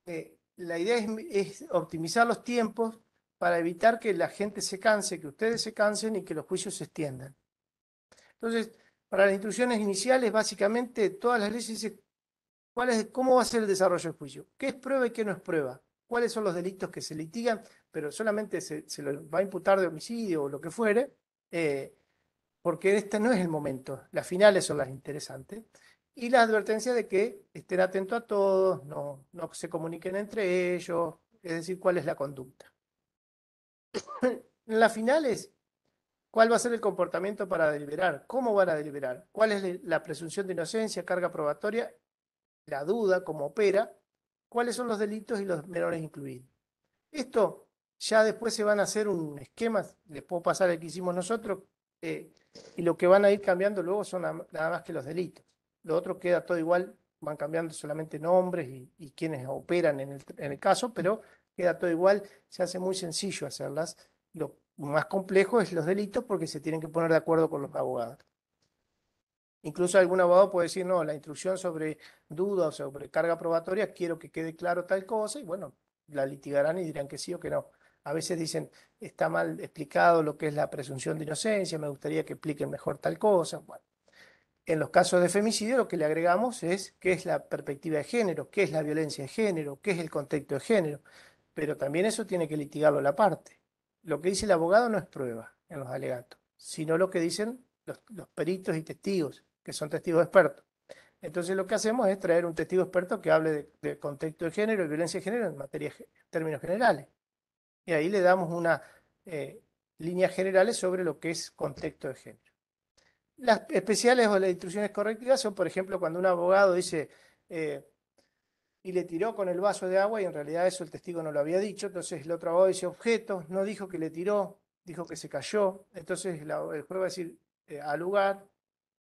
eh, la idea es, es optimizar los tiempos para evitar que la gente se canse, que ustedes se cansen y que los juicios se extiendan. Entonces, para las instrucciones iniciales, básicamente todas las leyes dicen cuál cómo va a ser el desarrollo del juicio, qué es prueba y qué no es prueba, cuáles son los delitos que se litigan, pero solamente se, se lo va a imputar de homicidio o lo que fuere, eh, porque este no es el momento, las finales son las interesantes, y la advertencia de que estén atentos a todos, no, no se comuniquen entre ellos, es decir, cuál es la conducta. [coughs] las finales ¿Cuál va a ser el comportamiento para deliberar? ¿Cómo van a deliberar? ¿Cuál es la presunción de inocencia, carga probatoria, la duda, cómo opera? ¿Cuáles son los delitos y los menores incluidos? Esto ya después se van a hacer un esquema, les puedo pasar el que hicimos nosotros, eh, y lo que van a ir cambiando luego son nada más que los delitos. Lo otro queda todo igual, van cambiando solamente nombres y, quienes operan en el, caso, pero queda todo igual, se hace muy sencillo hacerlas. Lo, más complejo es los delitos porque se tienen que poner de acuerdo con los abogados. Incluso algún abogado puede decir, no, la instrucción sobre duda o sobre carga probatoria, quiero que quede claro tal cosa, y bueno, la litigarán y dirán que sí o que no. A veces dicen, está mal explicado lo que es la presunción de inocencia, me gustaría que expliquen mejor tal cosa. Bueno, en los casos de femicidio lo que le agregamos es qué es la perspectiva de género, qué es la violencia de género, qué es el contexto de género, pero también eso tiene que litigarlo la parte lo que dice el abogado no es prueba en los alegatos, sino lo que dicen los, peritos y testigos, que son testigos expertos. Entonces lo que hacemos es traer un testigo experto que hable de, contexto de género y violencia de género en materia términos generales. Y ahí le damos una línea eh, líneas generales sobre lo que es contexto de género. Las especiales o las instrucciones correctivas son, por ejemplo, cuando un abogado dice eh, y le tiró con el vaso de agua y en realidad eso el testigo no lo había dicho. Entonces el otro abogado dice objeto, no dijo que le tiró, dijo que se cayó. Entonces el juez va a decir eh, al lugar,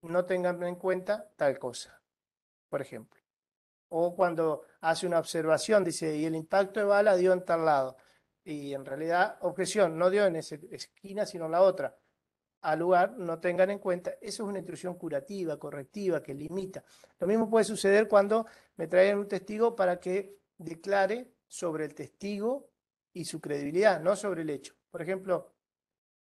no tengan en cuenta tal cosa, por ejemplo. O cuando hace una observación, dice, y el impacto de bala dio en tal lado. Y en realidad, objeción, no dio en esa esquina, sino en la otra al lugar no tengan en cuenta, eso es una instrucción curativa, correctiva, que limita. Lo mismo puede suceder cuando me traen un testigo para que declare sobre el testigo y su credibilidad, no sobre el hecho. Por ejemplo,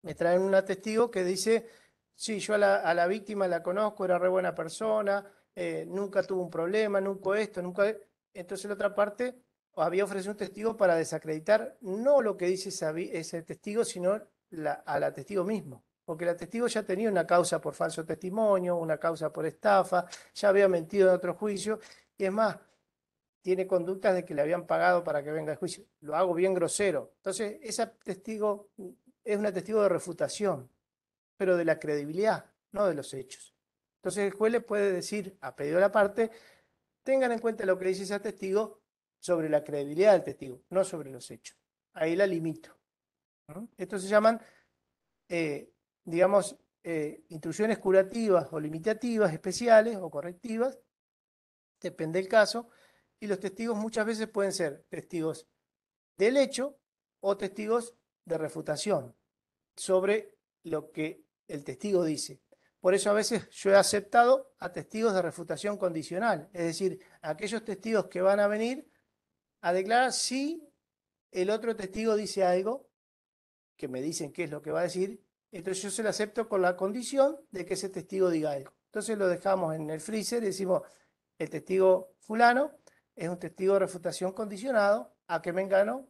me traen un testigo que dice, sí, yo a la, víctima la conozco, era re buena persona, eh, nunca tuvo un problema, nunca esto, nunca... E-". Entonces la otra parte había ofrecido un testigo para desacreditar no lo que dice ese, testigo, sino la, a la testigo mismo porque la testigo ya tenía una causa por falso testimonio, una causa por estafa, ya había mentido en otro juicio, y es más, tiene conductas de que le habían pagado para que venga el juicio. Lo hago bien grosero. Entonces, ese testigo es un testigo de refutación, pero de la credibilidad, no de los hechos. Entonces, el juez le puede decir, a pedido de la parte, tengan en cuenta lo que dice ese testigo sobre la credibilidad del testigo, no sobre los hechos. Ahí la limito. Estos ¿Mm? Esto se llaman eh, digamos, eh, instrucciones curativas o limitativas, especiales o correctivas, depende del caso, y los testigos muchas veces pueden ser testigos del hecho o testigos de refutación sobre lo que el testigo dice. Por eso a veces yo he aceptado a testigos de refutación condicional, es decir, aquellos testigos que van a venir a declarar si el otro testigo dice algo, que me dicen qué es lo que va a decir, entonces yo se lo acepto con la condición de que ese testigo diga algo. Entonces lo dejamos en el freezer y decimos, el testigo fulano es un testigo de refutación condicionado a que Mengano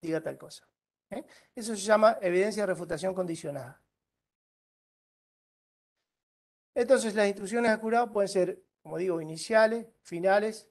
diga tal cosa. ¿eh? Eso se llama evidencia de refutación condicionada. Entonces las instrucciones al jurado pueden ser, como digo, iniciales, finales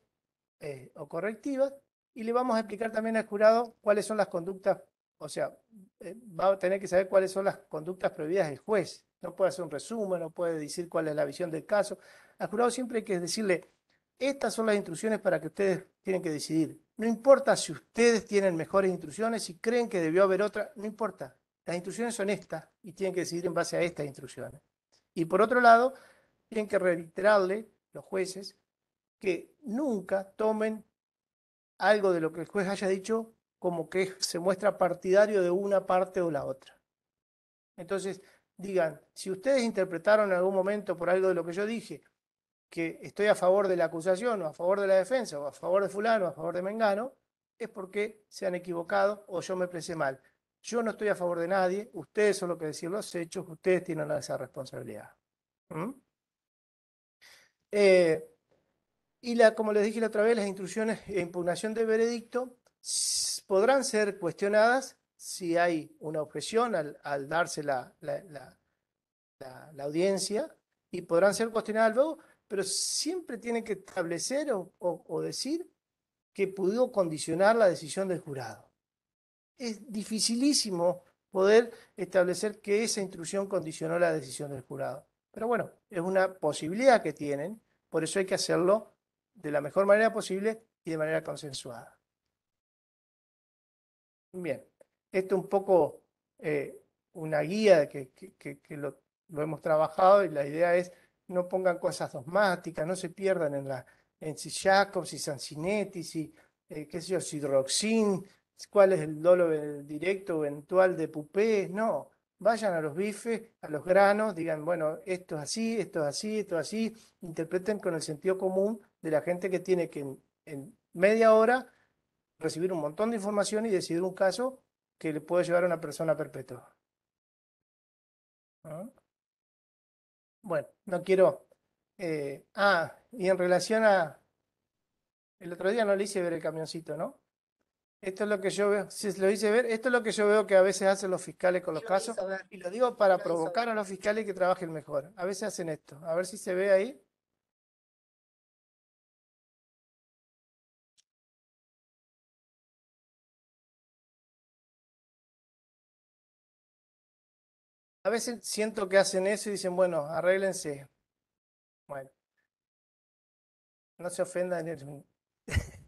eh, o correctivas. Y le vamos a explicar también al jurado cuáles son las conductas o sea, eh, va a tener que saber cuáles son las conductas prohibidas del juez. No puede hacer un resumen, no puede decir cuál es la visión del caso. Al jurado siempre hay que decirle, estas son las instrucciones para que ustedes tienen que decidir. No importa si ustedes tienen mejores instrucciones, si creen que debió haber otra, no importa. Las instrucciones son estas y tienen que decidir en base a estas instrucciones. Y por otro lado, tienen que reiterarle los jueces que nunca tomen algo de lo que el juez haya dicho como que se muestra partidario de una parte o la otra. Entonces, digan, si ustedes interpretaron en algún momento por algo de lo que yo dije, que estoy a favor de la acusación o a favor de la defensa o a favor de fulano o a favor de Mengano, es porque se han equivocado o yo me expresé mal. Yo no estoy a favor de nadie, ustedes son los que decir los hechos, ustedes tienen esa responsabilidad. ¿Mm? Eh, y la, como les dije la otra vez, las instrucciones e impugnación de veredicto podrán ser cuestionadas si hay una objeción al, darse la, audiencia y podrán ser cuestionadas luego, pero siempre tienen que establecer o, o decir que pudo condicionar la decisión del jurado. Es dificilísimo poder establecer que esa instrucción condicionó la decisión del jurado. Pero bueno, es una posibilidad que tienen, por eso hay que hacerlo de la mejor manera posible y de manera consensuada. Bien, esto es un poco eh, una guía que, que, lo, hemos trabajado y la idea es no pongan cosas dogmáticas, no se pierdan en, la, en si Jacobs, si Sancinetti, si, eh, qué sé yo, si cuál es el dolo directo eventual de Pupé, no, vayan a los bifes, a los granos, digan, bueno, esto es así, esto es así, esto es así, interpreten con el sentido común de la gente que tiene que en media hora recibir un montón de información y decidir un caso que le puede llevar a una persona perpetua. ¿Ah? Bueno, no quiero... Eh, ah, y en relación a... El otro día no le hice ver el camioncito, ¿no? Esto es lo que yo veo, si lo hice ver, esto es lo que yo veo que a veces hacen los fiscales con los casos, y lo digo para provocar a los fiscales que trabajen mejor. A veces hacen esto, a ver si se ve ahí. A veces siento que hacen eso y dicen, bueno, arréglense. Bueno, no se ofendan. [laughs]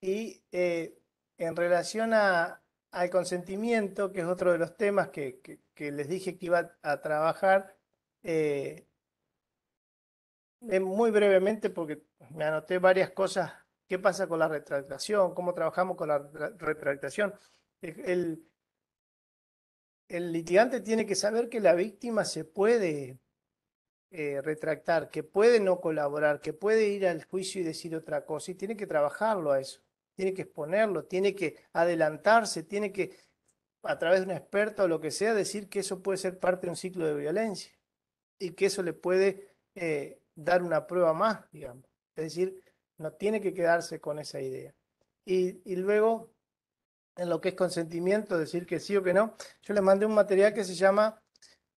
y eh, en relación a, al consentimiento, que es otro de los temas que, les dije que iba a trabajar, eh, eh, muy brevemente porque me anoté varias cosas. ¿Qué pasa con la retractación? ¿Cómo trabajamos con la retractación? El, el litigante tiene que saber que la víctima se puede eh, retractar, que puede no colaborar, que puede ir al juicio y decir otra cosa, y tiene que trabajarlo a eso, tiene que exponerlo, tiene que adelantarse, tiene que, a través de un experto o lo que sea, decir que eso puede ser parte de un ciclo de violencia y que eso le puede eh, dar una prueba más, digamos. Es decir, no tiene que quedarse con esa idea. Y, y luego en lo que es consentimiento, decir que sí o que no. Yo le mandé un material que se llama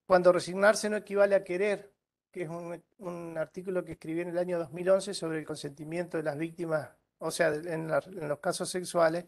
Cuando resignarse no equivale a querer, que es un, artículo que escribí en el año 2011 sobre el consentimiento de las víctimas, o sea, en, los casos sexuales.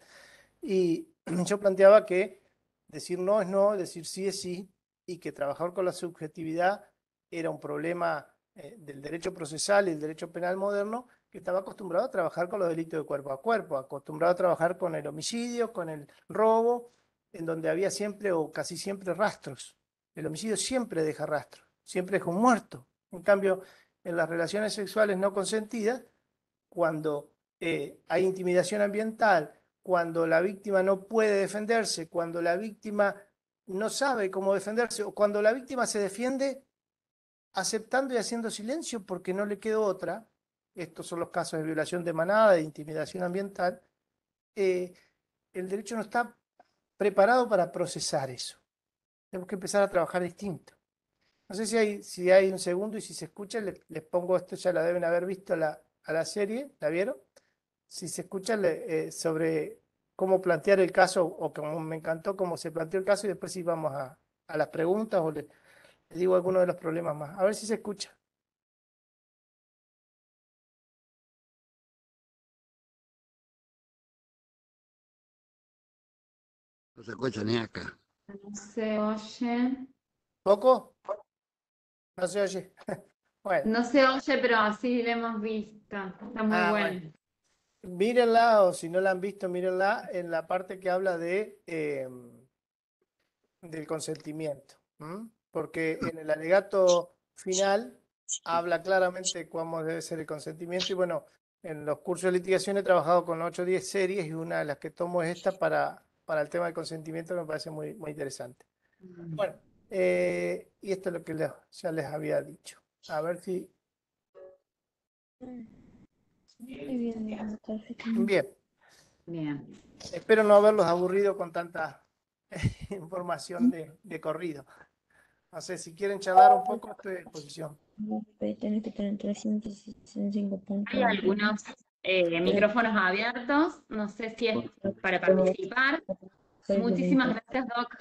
Y [clears throat] yo planteaba que decir no es no, decir sí es sí, y que trabajar con la subjetividad era un problema eh, del derecho procesal y el derecho penal moderno que estaba acostumbrado a trabajar con los delitos de cuerpo a cuerpo, acostumbrado a trabajar con el homicidio, con el robo, en donde había siempre o casi siempre rastros. El homicidio siempre deja rastros, siempre es un muerto. En cambio, en las relaciones sexuales no consentidas, cuando eh, hay intimidación ambiental, cuando la víctima no puede defenderse, cuando la víctima no sabe cómo defenderse, o cuando la víctima se defiende aceptando y haciendo silencio porque no le quedó otra, estos son los casos de violación de manada, de intimidación ambiental, eh, el derecho no está preparado para procesar eso. Tenemos que empezar a trabajar distinto. No sé si hay, si hay un segundo y si se escucha, les, pongo esto, ya la deben haber visto la, a la serie, ¿la vieron? Si se escucha eh, sobre cómo plantear el caso, o como me encantó cómo se planteó el caso, y después si vamos a, las preguntas o les digo algunos de los problemas más. A ver si se escucha. No se escucha ni acá. No se oye. ¿Poco? No se oye. [laughs] No se oye, pero así la hemos visto. Está muy ah, Bueno. Mírenla, o si no la han visto, mírenla en la parte que habla de em, del consentimiento. Porque en el alegato final habla claramente cómo debe ser el consentimiento. Y bueno, en los cursos de litigación he trabajado con 8 o 10 series y una de las que tomo es esta para para el tema del consentimiento me parece muy, muy interesante. Bueno, eh, y esto es lo que ya les había dicho. A ver si... Bien. Bien. Espero no haberlos aburrido con tanta [laughs] información de, de corrido. No sé, si quieren charlar un poco, estoy a disposición. Tienes que tener 365 puntos. ¿Hay alguna eh, micrófonos abiertos, no sé si es para participar. Muchísimas gracias, Doc,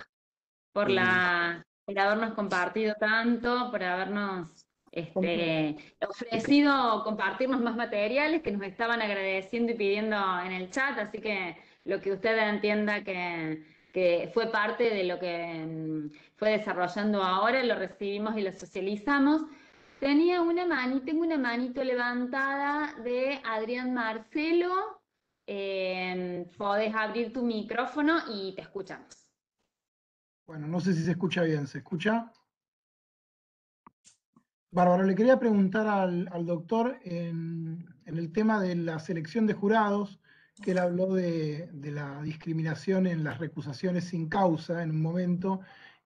por, la, habernos compartido tanto, por habernos este, ofrecido compartirnos más materiales que nos estaban agradeciendo y pidiendo en el chat, así que lo que usted entienda que, que fue parte de lo que mm, fue desarrollando ahora, lo recibimos y lo socializamos. Tenía una manito, tengo una manito levantada de Adrián Marcelo. Eh, podés abrir tu micrófono y te escuchamos. Bueno, no sé si se escucha bien. ¿Se escucha? Bárbara, le quería preguntar al, doctor en, el tema de la selección de jurados, que él habló de, la discriminación en las recusaciones sin causa en un momento,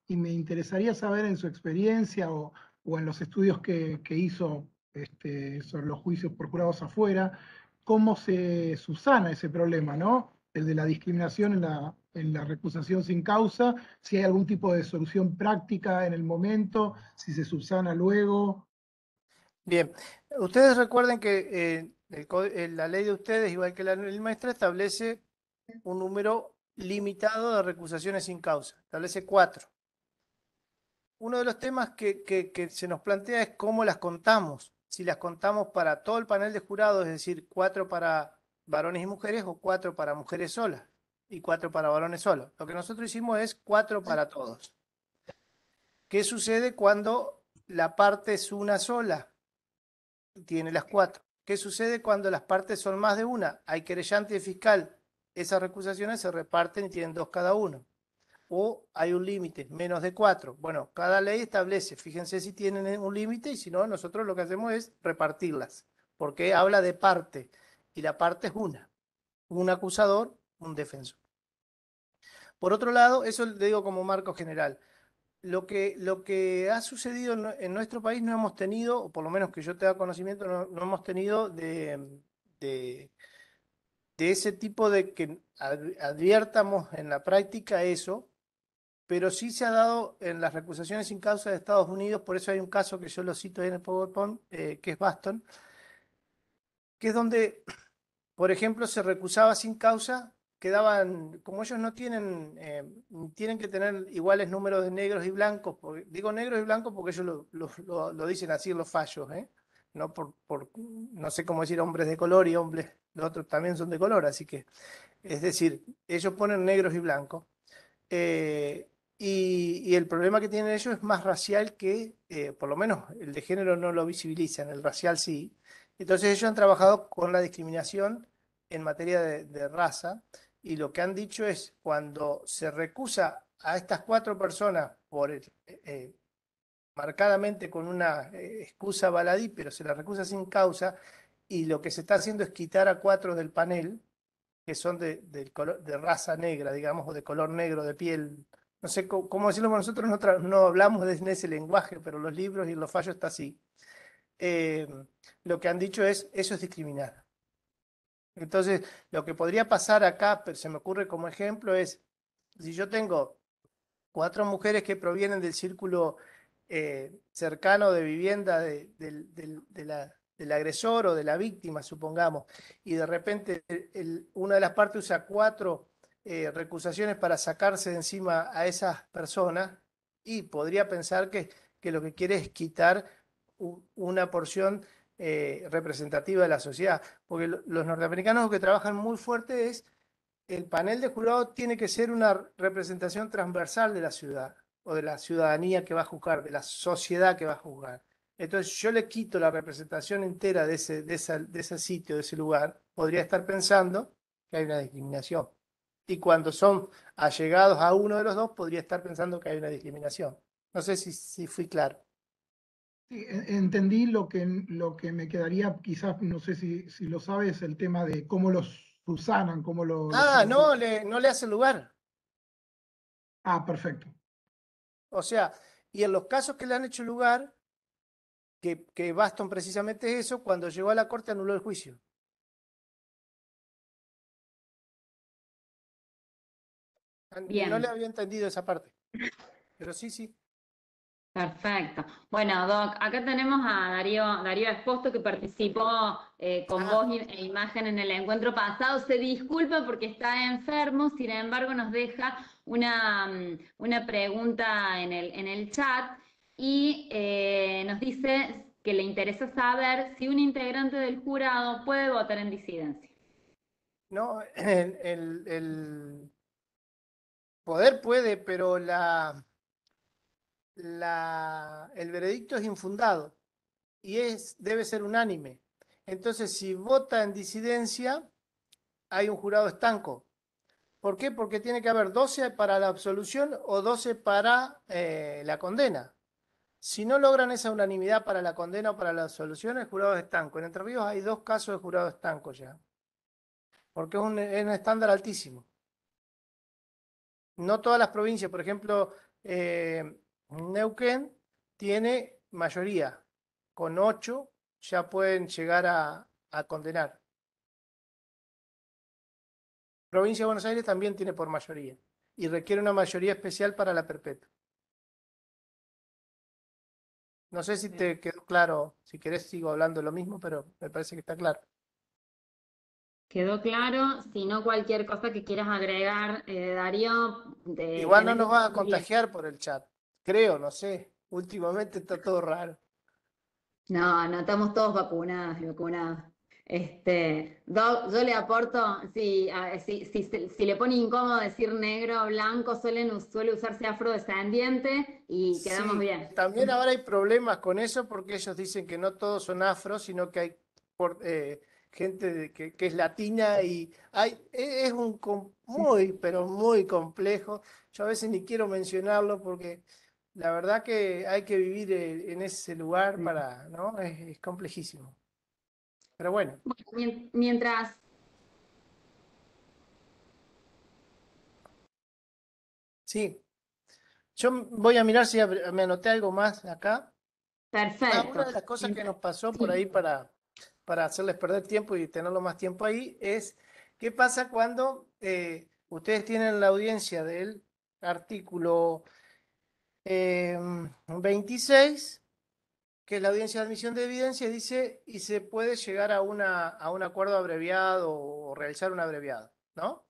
y me interesaría saber en su experiencia o o en los estudios que, hizo este, sobre los juicios procurados afuera, cómo se subsana ese problema, ¿no? El de la discriminación en la, en la recusación sin causa, si hay algún tipo de solución práctica en el momento, si se subsana luego. Bien, ustedes recuerden que eh, eh, la ley de ustedes, igual que la ley maestra, establece un número limitado de recusaciones sin causa, establece cuatro uno de los temas que, se nos plantea es cómo las contamos. Si las contamos para todo el panel de jurados, es decir, cuatro para varones y mujeres o cuatro para mujeres solas y cuatro para varones solos. Lo que nosotros hicimos es cuatro para todos. ¿Qué sucede cuando la parte es una sola? Tiene las cuatro. ¿Qué sucede cuando las partes son más de una? Hay querellante y fiscal. Esas recusaciones se reparten y tienen dos cada uno o hay un límite, menos de cuatro. Bueno, cada ley establece, fíjense si tienen un límite y si no, nosotros lo que hacemos es repartirlas, porque habla de parte y la parte es una, un acusador, un defensor. Por otro lado, eso le digo como marco general. Lo que, lo que ha sucedido en, nuestro país no hemos tenido, o por lo menos que yo tenga conocimiento, no, hemos tenido de, de ese tipo de que adviertamos en la práctica eso, pero sí se ha dado en las recusaciones sin causa de Estados Unidos, por eso hay un caso que yo lo cito en el PowerPoint, eh, que es Baston, que es donde, por ejemplo, se recusaba sin causa, quedaban, como ellos no tienen, eh, tienen que tener iguales números de negros y blancos, digo negros y blancos porque ellos lo, dicen así los fallos, ¿eh? No, por, no sé cómo decir hombres de color y hombres, los otros también son de color, así que, es decir, ellos ponen negros y blancos. Y, el problema que tienen ellos es más racial que, eh, por lo menos, el de género no lo visibilizan, el racial sí. Entonces ellos han trabajado con la discriminación en materia de, raza y lo que han dicho es cuando se recusa a estas cuatro personas por eh, eh, marcadamente con una excusa baladí, pero se la recusa sin causa y lo que se está haciendo es quitar a cuatro del panel que son de, de, color, de raza negra, digamos, o de color negro de piel no sé cómo decirlo, nosotros no, hablamos de ese lenguaje, pero los libros y los fallos está así. Eh, lo que han dicho es, eso es discriminar. Entonces, lo que podría pasar acá, pero se me ocurre como ejemplo, es, si yo tengo cuatro mujeres que provienen del círculo eh, cercano de vivienda del agresor o de la víctima, supongamos, y de repente una de las partes usa cuatro eh, recusaciones para sacarse de encima a esas personas y podría pensar que, que lo que quiere es quitar una porción eh, representativa de la sociedad. Porque los norteamericanos que trabajan muy fuerte es el panel de jurado tiene que ser una representación transversal de la ciudad o de la ciudadanía que va a juzgar, de la sociedad que va a juzgar. Entonces yo le quito la representación entera de ese, de de ese sitio, de ese lugar, podría estar pensando que hay una discriminación y cuando son allegados a uno de los dos podría estar pensando que hay una discriminación. No sé si, fui claro. Sí, entendí lo que, lo que me quedaría, quizás, no sé si, si lo sabes, el tema de cómo los usanan, cómo los... Ah, no, le, no le hace lugar. Ah, perfecto. O sea, y en los casos que le han hecho lugar, que, que Baston precisamente eso, cuando llegó a la corte anuló el juicio. No le había entendido esa parte. Pero sí, sí. Perfecto. Bueno, Doc, acá tenemos a Darío, Darío Esposto que participó eh, con ah. voz e imagen en el encuentro pasado. Se disculpa porque está enfermo, sin embargo nos deja una, mm, una pregunta en el, en el chat y eh, nos dice que le interesa saber si un integrante del jurado puede votar en disidencia. No, [clears throat] el Poder puede, pero la, el veredicto es infundado y es, debe ser unánime. Entonces, si vota en disidencia, hay un jurado estanco. ¿Por qué? Porque tiene que haber 12 para la absolución o 12 para eh, la condena. Si no logran esa unanimidad para la condena o para la absolución, el jurado es estanco. En Entre Ríos hay dos casos de jurado estanco ya, porque es un estándar altísimo no todas las provincias, por ejemplo, eh, Neuquén tiene mayoría, con ocho ya pueden llegar a, a condenar. Provincia de Buenos Aires también tiene por mayoría y requiere una mayoría especial para la perpetua. No sé si te quedó claro, si querés sigo hablando lo mismo, pero me parece que está claro. Quedó claro, si no cualquier cosa que quieras agregar, eh, Darío. Igual no nos va a contagiar por el chat, creo, no sé. Últimamente está todo raro. No, no, estamos todos vacunados y vacunadas. Este, yo le aporto, si, si, le pone incómodo decir negro o blanco, suelen, suele usarse afrodescendiente y quedamos bien. También ahora hay problemas con eso porque ellos dicen que no todos son afros, sino que hay eh, gente de, que, es latina y e, es un muy, pero muy complejo. Yo a veces ni quiero mencionarlo porque la verdad que hay que vivir eh, en ese lugar para, ¿no? Es, complejísimo. Pero bueno. mientras... Sí. Yo voy a mirar si me anoté algo más acá. Ah, Perfecto. una de las cosas que nos pasó por ahí para, para hacerles perder tiempo y tenerlo más tiempo ahí, es qué pasa cuando eh, ustedes tienen la audiencia del artículo 26, em, que es la audiencia de admisión de evidencia, dice, y se puede llegar a, una, a un acuerdo abreviado o realizar un abreviado, ¿no?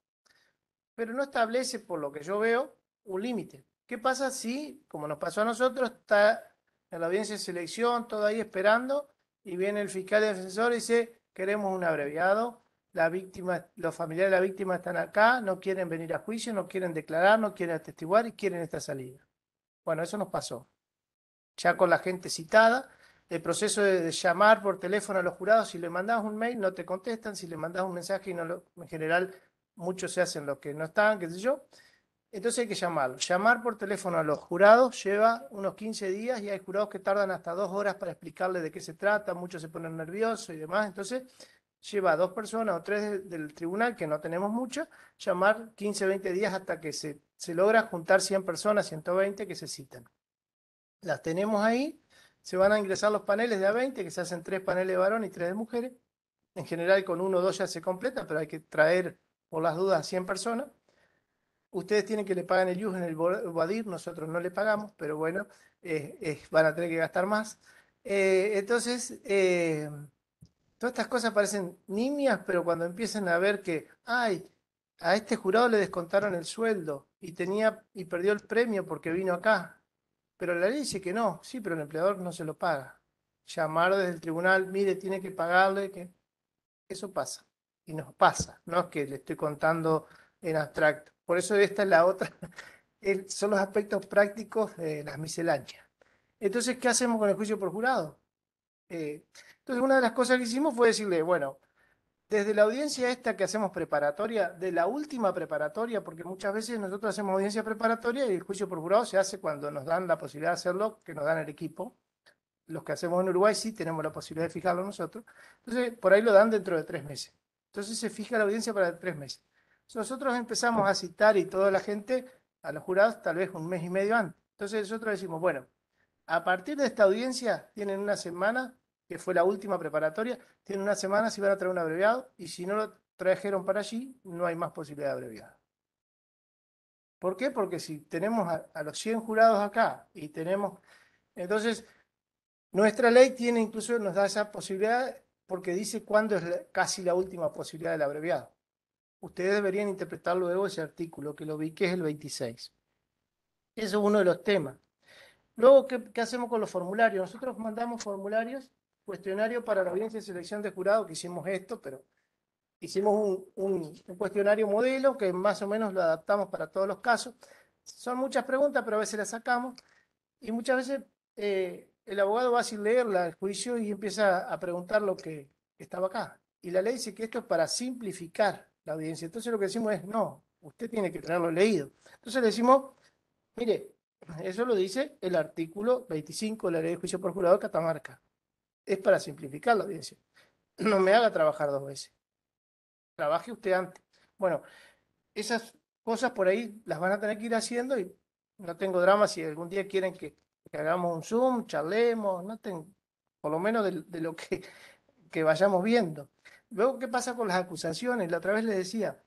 Pero no establece, por lo que yo veo, un límite. ¿Qué pasa si, como nos pasó a nosotros, está en la audiencia de selección, todo ahí esperando, y viene el fiscal defensor y dice, queremos un abreviado, la víctima, los familiares de la víctima están acá, no quieren venir a juicio, no quieren declarar, no quieren atestiguar y quieren esta salida. Bueno, eso nos pasó. Ya con la gente citada, el proceso de, llamar por teléfono a los jurados, si le mandas un mail no te contestan, si le mandas un mensaje y lo, en general muchos se hacen los que no están, qué sé yo. Entonces hay que llamarlo. Llamar por teléfono a los jurados lleva unos 15 días y hay jurados que tardan hasta dos horas para explicarles de qué se trata, muchos se ponen nerviosos y demás. Entonces lleva a dos personas o tres del tribunal, que no tenemos mucho, llamar 15, 20 días hasta que se, se logra juntar 100 personas, 120 que se citan. Las tenemos ahí, se van a ingresar los paneles de A20, que se hacen tres paneles de varón y tres de mujeres. En general con uno o dos ya se completa, pero hay que traer por las dudas a 100 personas ustedes tienen que le pagan el IUS en el vadir nosotros no le pagamos, pero bueno, van a tener que gastar más. Eh, entonces, eh, todas estas cosas parecen nimias, pero cuando empiezan a ver que, ay, a este jurado le descontaron el sueldo y tenía y perdió el premio porque vino acá. Pero la ley dice que no, sí, pero el empleador no se lo paga. Llamar desde el tribunal, mire, tiene que pagarle, que eso pasa. Y nos pasa, no es que le estoy contando en abstracto. Por eso esta es la otra, [laughs] son los aspectos prácticos de las misceláneas. Entonces, ¿qué hacemos con el juicio por jurado? Eh, entonces, una de las cosas que hicimos fue decirle, bueno, desde la audiencia esta que hacemos preparatoria, de la última preparatoria, porque muchas veces nosotros hacemos audiencia preparatoria y el juicio por jurado se hace cuando nos dan la posibilidad de hacerlo, que nos dan el equipo. Los que hacemos en Uruguay sí tenemos la posibilidad de fijarlo nosotros. Entonces, por ahí lo dan dentro de tres meses. Entonces se fija la audiencia para tres meses. Nosotros empezamos a citar y toda la gente a los jurados tal vez un mes y medio antes. Entonces nosotros decimos, bueno, a partir de esta audiencia tienen una semana, que fue la última preparatoria, tienen una semana si van a traer un abreviado y si no lo trajeron para allí, no hay más posibilidad de abreviado. ¿Por qué? Porque si tenemos a, los 100 jurados acá y tenemos... Entonces, nuestra ley tiene incluso, nos da esa posibilidad porque dice cuándo es casi la última posibilidad del abreviado ustedes deberían interpretar luego ese artículo, que lo vi que es el 26. Eso es uno de los temas. Luego, ¿qué, hacemos con los formularios? Nosotros mandamos formularios, cuestionarios para la audiencia de selección de jurado, que hicimos esto, pero hicimos un, cuestionario modelo que más o menos lo adaptamos para todos los casos. Son muchas preguntas, pero a veces las sacamos y muchas veces eh, el abogado va sin leerla al juicio y empieza a preguntar lo que estaba acá. Y la ley dice que esto es para simplificar la audiencia. Entonces lo que decimos es, no, usted tiene que tenerlo leído. Entonces le decimos, mire, eso lo dice el artículo 25 de la ley de juicio por jurado de Catamarca. Es para simplificar la audiencia. No me haga trabajar dos veces. Trabaje usted antes. Bueno, esas cosas por ahí las van a tener que ir haciendo y no tengo drama si algún día quieren que, hagamos un Zoom, charlemos, no tengo, por lo menos de, de lo que, que vayamos viendo. Luego, ¿qué pasa con las acusaciones? La otra vez le decía,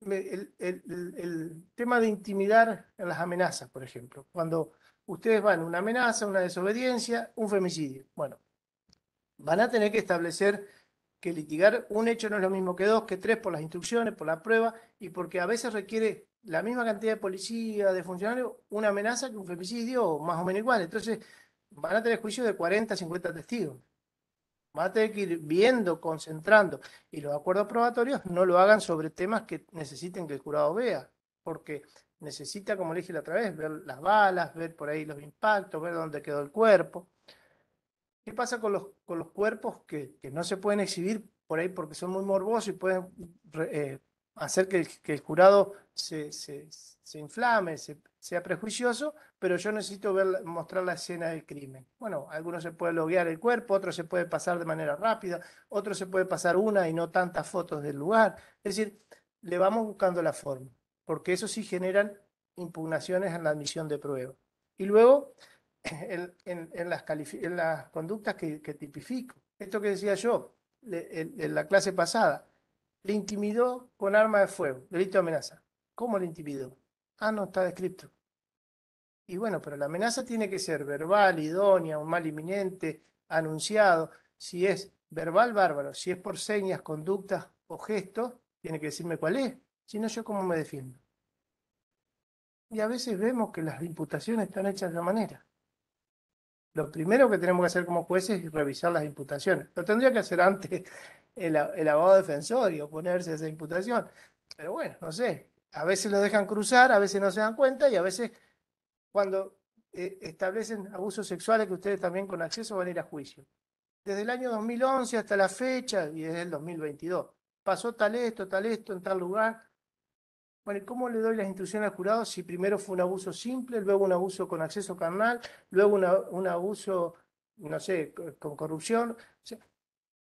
el, tema de intimidar en las amenazas, por ejemplo. Cuando ustedes van una amenaza, una desobediencia, un femicidio. Bueno, van a tener que establecer que litigar un hecho no es lo mismo que dos, que tres, por las instrucciones, por la prueba, y porque a veces requiere la misma cantidad de policía, de funcionarios, una amenaza que un femicidio, más o menos igual. Entonces, van a tener juicio de 40, 50 testigos. Va a tener que ir viendo, concentrando. Y los acuerdos probatorios no lo hagan sobre temas que necesiten que el jurado vea, porque necesita, como le dije la otra vez, ver las balas, ver por ahí los impactos, ver dónde quedó el cuerpo. ¿Qué pasa con los, con los cuerpos que, no se pueden exhibir por ahí porque son muy morbosos y pueden eh, hacer que el, que jurado se, se, se inflame, se, sea prejuicioso, pero yo necesito mostrar la escena del crimen. Bueno, algunos se puede loguear el cuerpo, otros se puede pasar de manera rápida, otros se puede pasar una y no tantas fotos del lugar. Es decir, le vamos buscando la forma, porque eso sí generan impugnaciones en la admisión de prueba. Y luego, [laughs] en, las, conductas que, tipifico, esto que decía yo en, en la clase pasada, le intimidó con arma de fuego, delito de amenaza. ¿Cómo le intimidó? Ah, no está descrito. Y bueno, pero la amenaza tiene que ser verbal, idónea, un mal inminente, anunciado. Si es verbal, bárbaro. Si es por señas, conductas o gestos, tiene que decirme cuál es. Si no, yo cómo me defiendo. Y a veces vemos que las imputaciones están hechas de la manera. Lo primero que tenemos que hacer como jueces es revisar las imputaciones. Lo tendría que hacer antes el, el abogado defensor y oponerse a esa imputación. Pero bueno, no sé. A veces lo dejan cruzar, a veces no se dan cuenta y a veces cuando eh, establecen abusos sexuales que ustedes también con acceso van a ir a juicio. Desde el año 2011 hasta la fecha y desde el 2022. Pasó tal esto, tal esto, en tal lugar. Bueno, ¿y cómo le doy las instrucciones al jurado si primero fue un abuso simple, luego un abuso con acceso carnal, luego un abuso, no sé, con corrupción?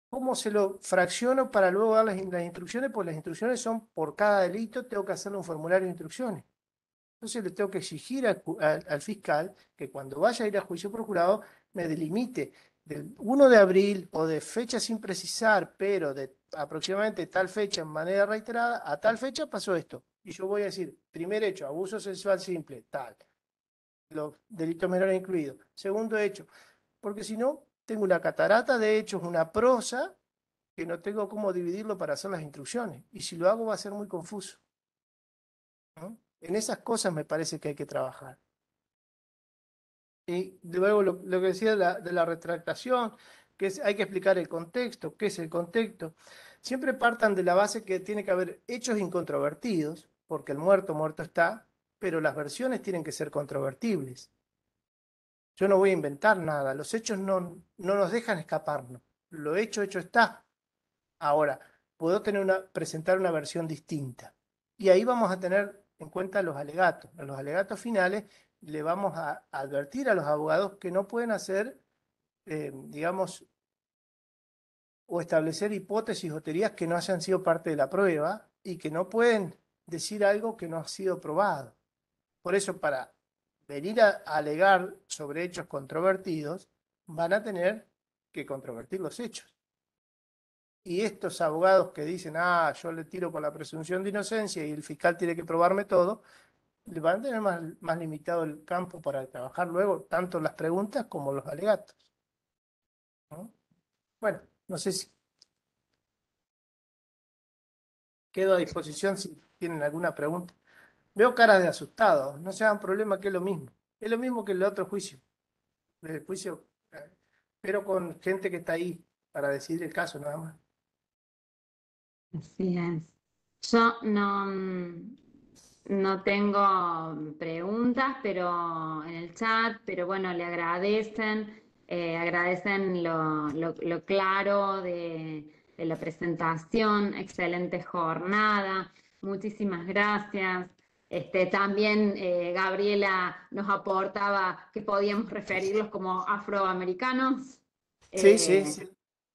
¿Cómo se lo fracciono para luego dar las, instrucciones? Pues las instrucciones son por cada delito, tengo que hacer un formulario de instrucciones. Entonces le tengo que exigir al, fiscal que cuando vaya a ir a juicio procurado me delimite del 1 de abril o de fecha sin precisar, pero de aproximadamente tal fecha en manera reiterada, a tal fecha pasó esto. Y yo voy a decir, primer hecho, abuso sexual simple, tal. Los delitos menores incluidos. Segundo hecho, porque si no, tengo una catarata de hechos, una prosa, que no tengo cómo dividirlo para hacer las instrucciones. Y si lo hago va a ser muy confuso. En esas cosas me parece que hay que trabajar. Y luego lo, que decía de la, retractación, que hay que explicar el contexto, qué es el contexto. Siempre partan de la base que tiene que haber hechos incontrovertidos, porque el muerto, muerto está, pero las versiones tienen que ser controvertibles. Yo no voy a inventar nada, los hechos no, no nos dejan escaparnos. Lo hecho, hecho está. Ahora, puedo tener una, presentar una versión distinta. Y ahí vamos a tener en cuenta los alegatos. En los alegatos finales le vamos a advertir a los abogados que no pueden hacer, eh, digamos, o establecer hipótesis o teorías que no hayan sido parte de la prueba y que no pueden decir algo que no ha sido probado. Por eso, para venir a alegar sobre hechos controvertidos, van a tener que controvertir los hechos y estos abogados que dicen, ah, yo le tiro con la presunción de inocencia y el fiscal tiene que probarme todo, le van a tener más, limitado el campo para trabajar luego tanto las preguntas como los alegatos. Bueno, no sé si quedo a disposición si tienen alguna pregunta. Veo caras de asustados, no se hagan problema que es lo mismo. Es lo mismo que el otro juicio, el juicio, eh, pero con gente que está ahí para decidir el caso nada más. Así es. Yo no, mm, no tengo preguntas, pero en el chat, pero bueno, le agradecen, eh, agradecen lo, claro de, la presentación, excelente jornada, muchísimas gracias. Este, también eh, Gabriela nos aportaba que podíamos referirlos como afroamericanos. Sí, sí, eh, sí.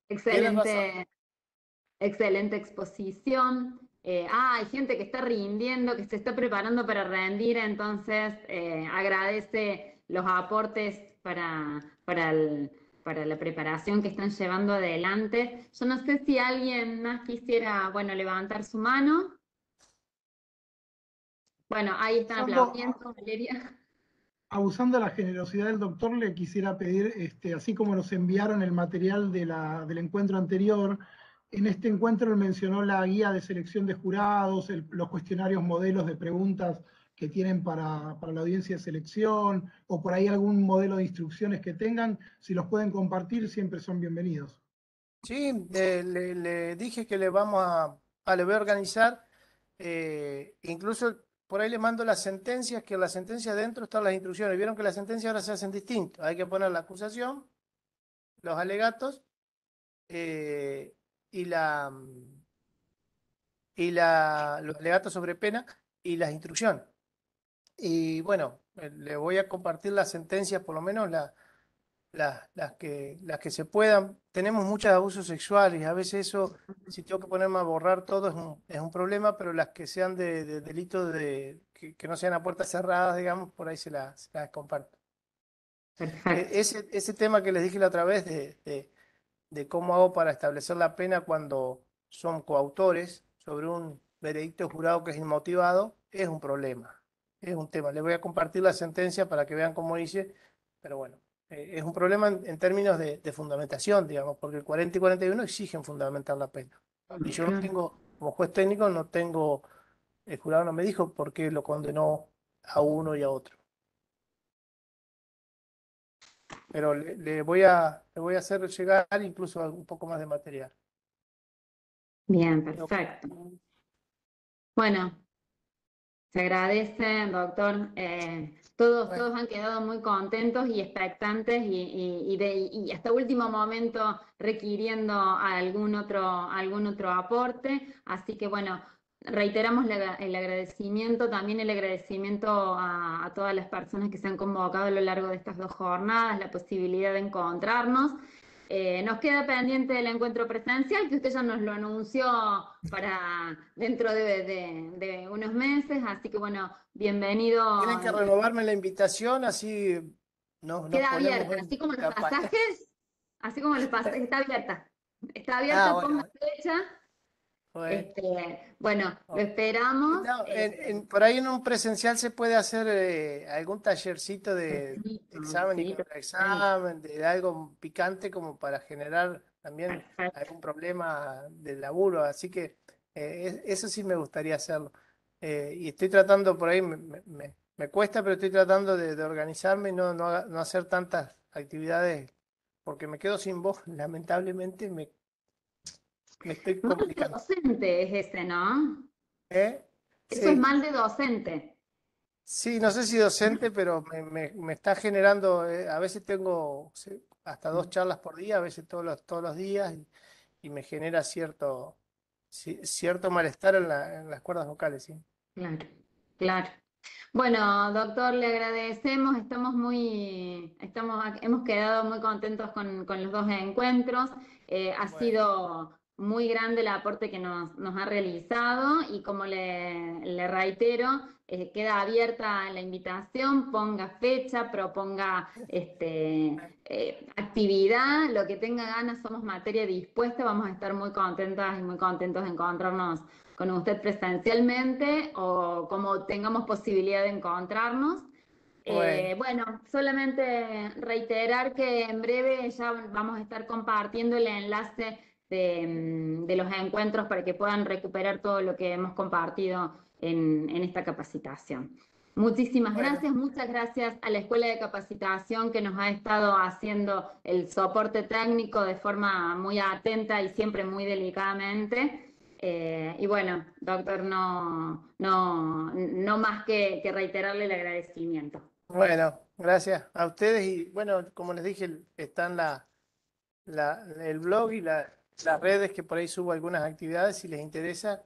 Excelente excelente exposición. Eh, ah, hay gente que está rindiendo, que se está preparando para rendir, entonces eh, agradece los aportes para, para, para, la preparación que están llevando adelante. Yo no sé si alguien más quisiera, bueno, levantar su mano. Bueno, ahí están aplaudiendo, Valeria. Abusando de la generosidad del doctor, le quisiera pedir, este, así como nos enviaron el material de la, del encuentro anterior, en este encuentro él mencionó la guía de selección de jurados, los cuestionarios modelos de preguntas que tienen para, la audiencia de selección, o por ahí algún modelo de instrucciones que tengan, si los pueden compartir, siempre son bienvenidos. Sí, le, dije que le vamos a, le voy a organizar, eh, incluso por ahí le mando las sentencias, que la sentencia dentro están las instrucciones. Vieron que las sentencias ahora se hacen distintas, hay que poner la acusación, los alegatos, eh, y la y la, los alegatos sobre pena y las instrucción. Y bueno, le voy a compartir las sentencias, por lo menos la, las, que, las que se puedan. Tenemos muchos abusos sexuales, a veces eso, si tengo que ponerme a borrar todo, es un, problema, pero las que sean de, de delitos de, que, no sean a puertas cerradas, digamos, por ahí se las, las comparto. E-, ese, ese tema que les dije la otra vez de de cómo hago para establecer la pena cuando son coautores sobre un veredicto jurado que es inmotivado, es un problema, es un tema. Les voy a compartir la sentencia para que vean cómo dice, pero bueno, eh, es un problema en, términos de, de, fundamentación, digamos, porque el 40 y 41 exigen fundamentar la pena. Y yo no tengo, como juez técnico, no tengo, el jurado no me dijo por qué lo condenó a uno y a otro. pero le, voy a, le voy a hacer llegar incluso un poco más de material. Bien, perfecto. Bueno, se agradece, doctor. Eh, todos, todos han quedado muy contentos y expectantes y, de, y, hasta último momento requiriendo algún otro, algún otro aporte. Así que bueno, reiteramos el agradecimiento, también el agradecimiento a, todas las personas que se han convocado a lo largo de estas dos jornadas, la posibilidad de encontrarnos. Eh, nos queda pendiente el encuentro presencial, que usted ya nos lo anunció para dentro de, unos meses, así que bueno, bienvenido. Tienen que renovarme la invitación, así nos, Queda abierta, así como los pasajes, así como los pasajes, está abierta. Está ah, abierta, ah, fecha pues, este, bueno, oh. esperamos. Este, por ahí en un presencial se puede hacer eh, algún tallercito de, examen y de algo picante como para generar también algún problema del laburo. Así que eh, eso sí me gustaría hacerlo. Eh, y estoy tratando por ahí, me, cuesta, pero estoy tratando de, organizarme y no, no hacer tantas actividades porque me quedo sin voz, [laughs] lamentablemente me me estoy de docente es ese, ¿no? ¿Eh? Eso es mal de docente. Sí, no sé si docente, pero me, me, está generando, eh, a veces tengo hasta dos charlas por día, a veces todos los, todos los días, y, me genera cierto, cierto malestar en, las cuerdas vocales, sí. Claro, claro. Bueno, doctor, le agradecemos, estamos muy, estamos, hemos quedado muy contentos con, los dos encuentros. Eh, ha sido muy grande el aporte que nos, ha realizado y como le, reitero, eh, queda abierta la invitación, ponga fecha, proponga este, eh, actividad, lo que tenga ganas, somos materia dispuesta, vamos a estar muy contentas y muy contentos de encontrarnos con usted presencialmente o como tengamos posibilidad de encontrarnos. bueno, eh, solamente reiterar que en breve ya vamos a estar compartiendo el enlace de, los encuentros para que puedan recuperar todo lo que hemos compartido en, esta capacitación. Muchísimas gracias, muchas gracias a la Escuela de Capacitación que nos ha estado haciendo el soporte técnico de forma muy atenta y siempre muy delicadamente. Eh, y bueno, doctor, no, no, no más que, reiterarle el agradecimiento. Bueno, gracias a ustedes y bueno, como les dije, están la, la el blog y la, las redes que por ahí subo algunas actividades si les interesa,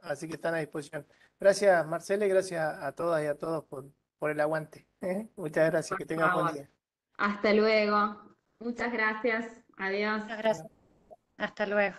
así que están a disposición. Gracias Marcela y gracias a todas y a todos por, el aguante. ¿eh? Muchas gracias, que tengan buen día. Hasta luego. Muchas gracias. Adiós. gracias. Hasta luego.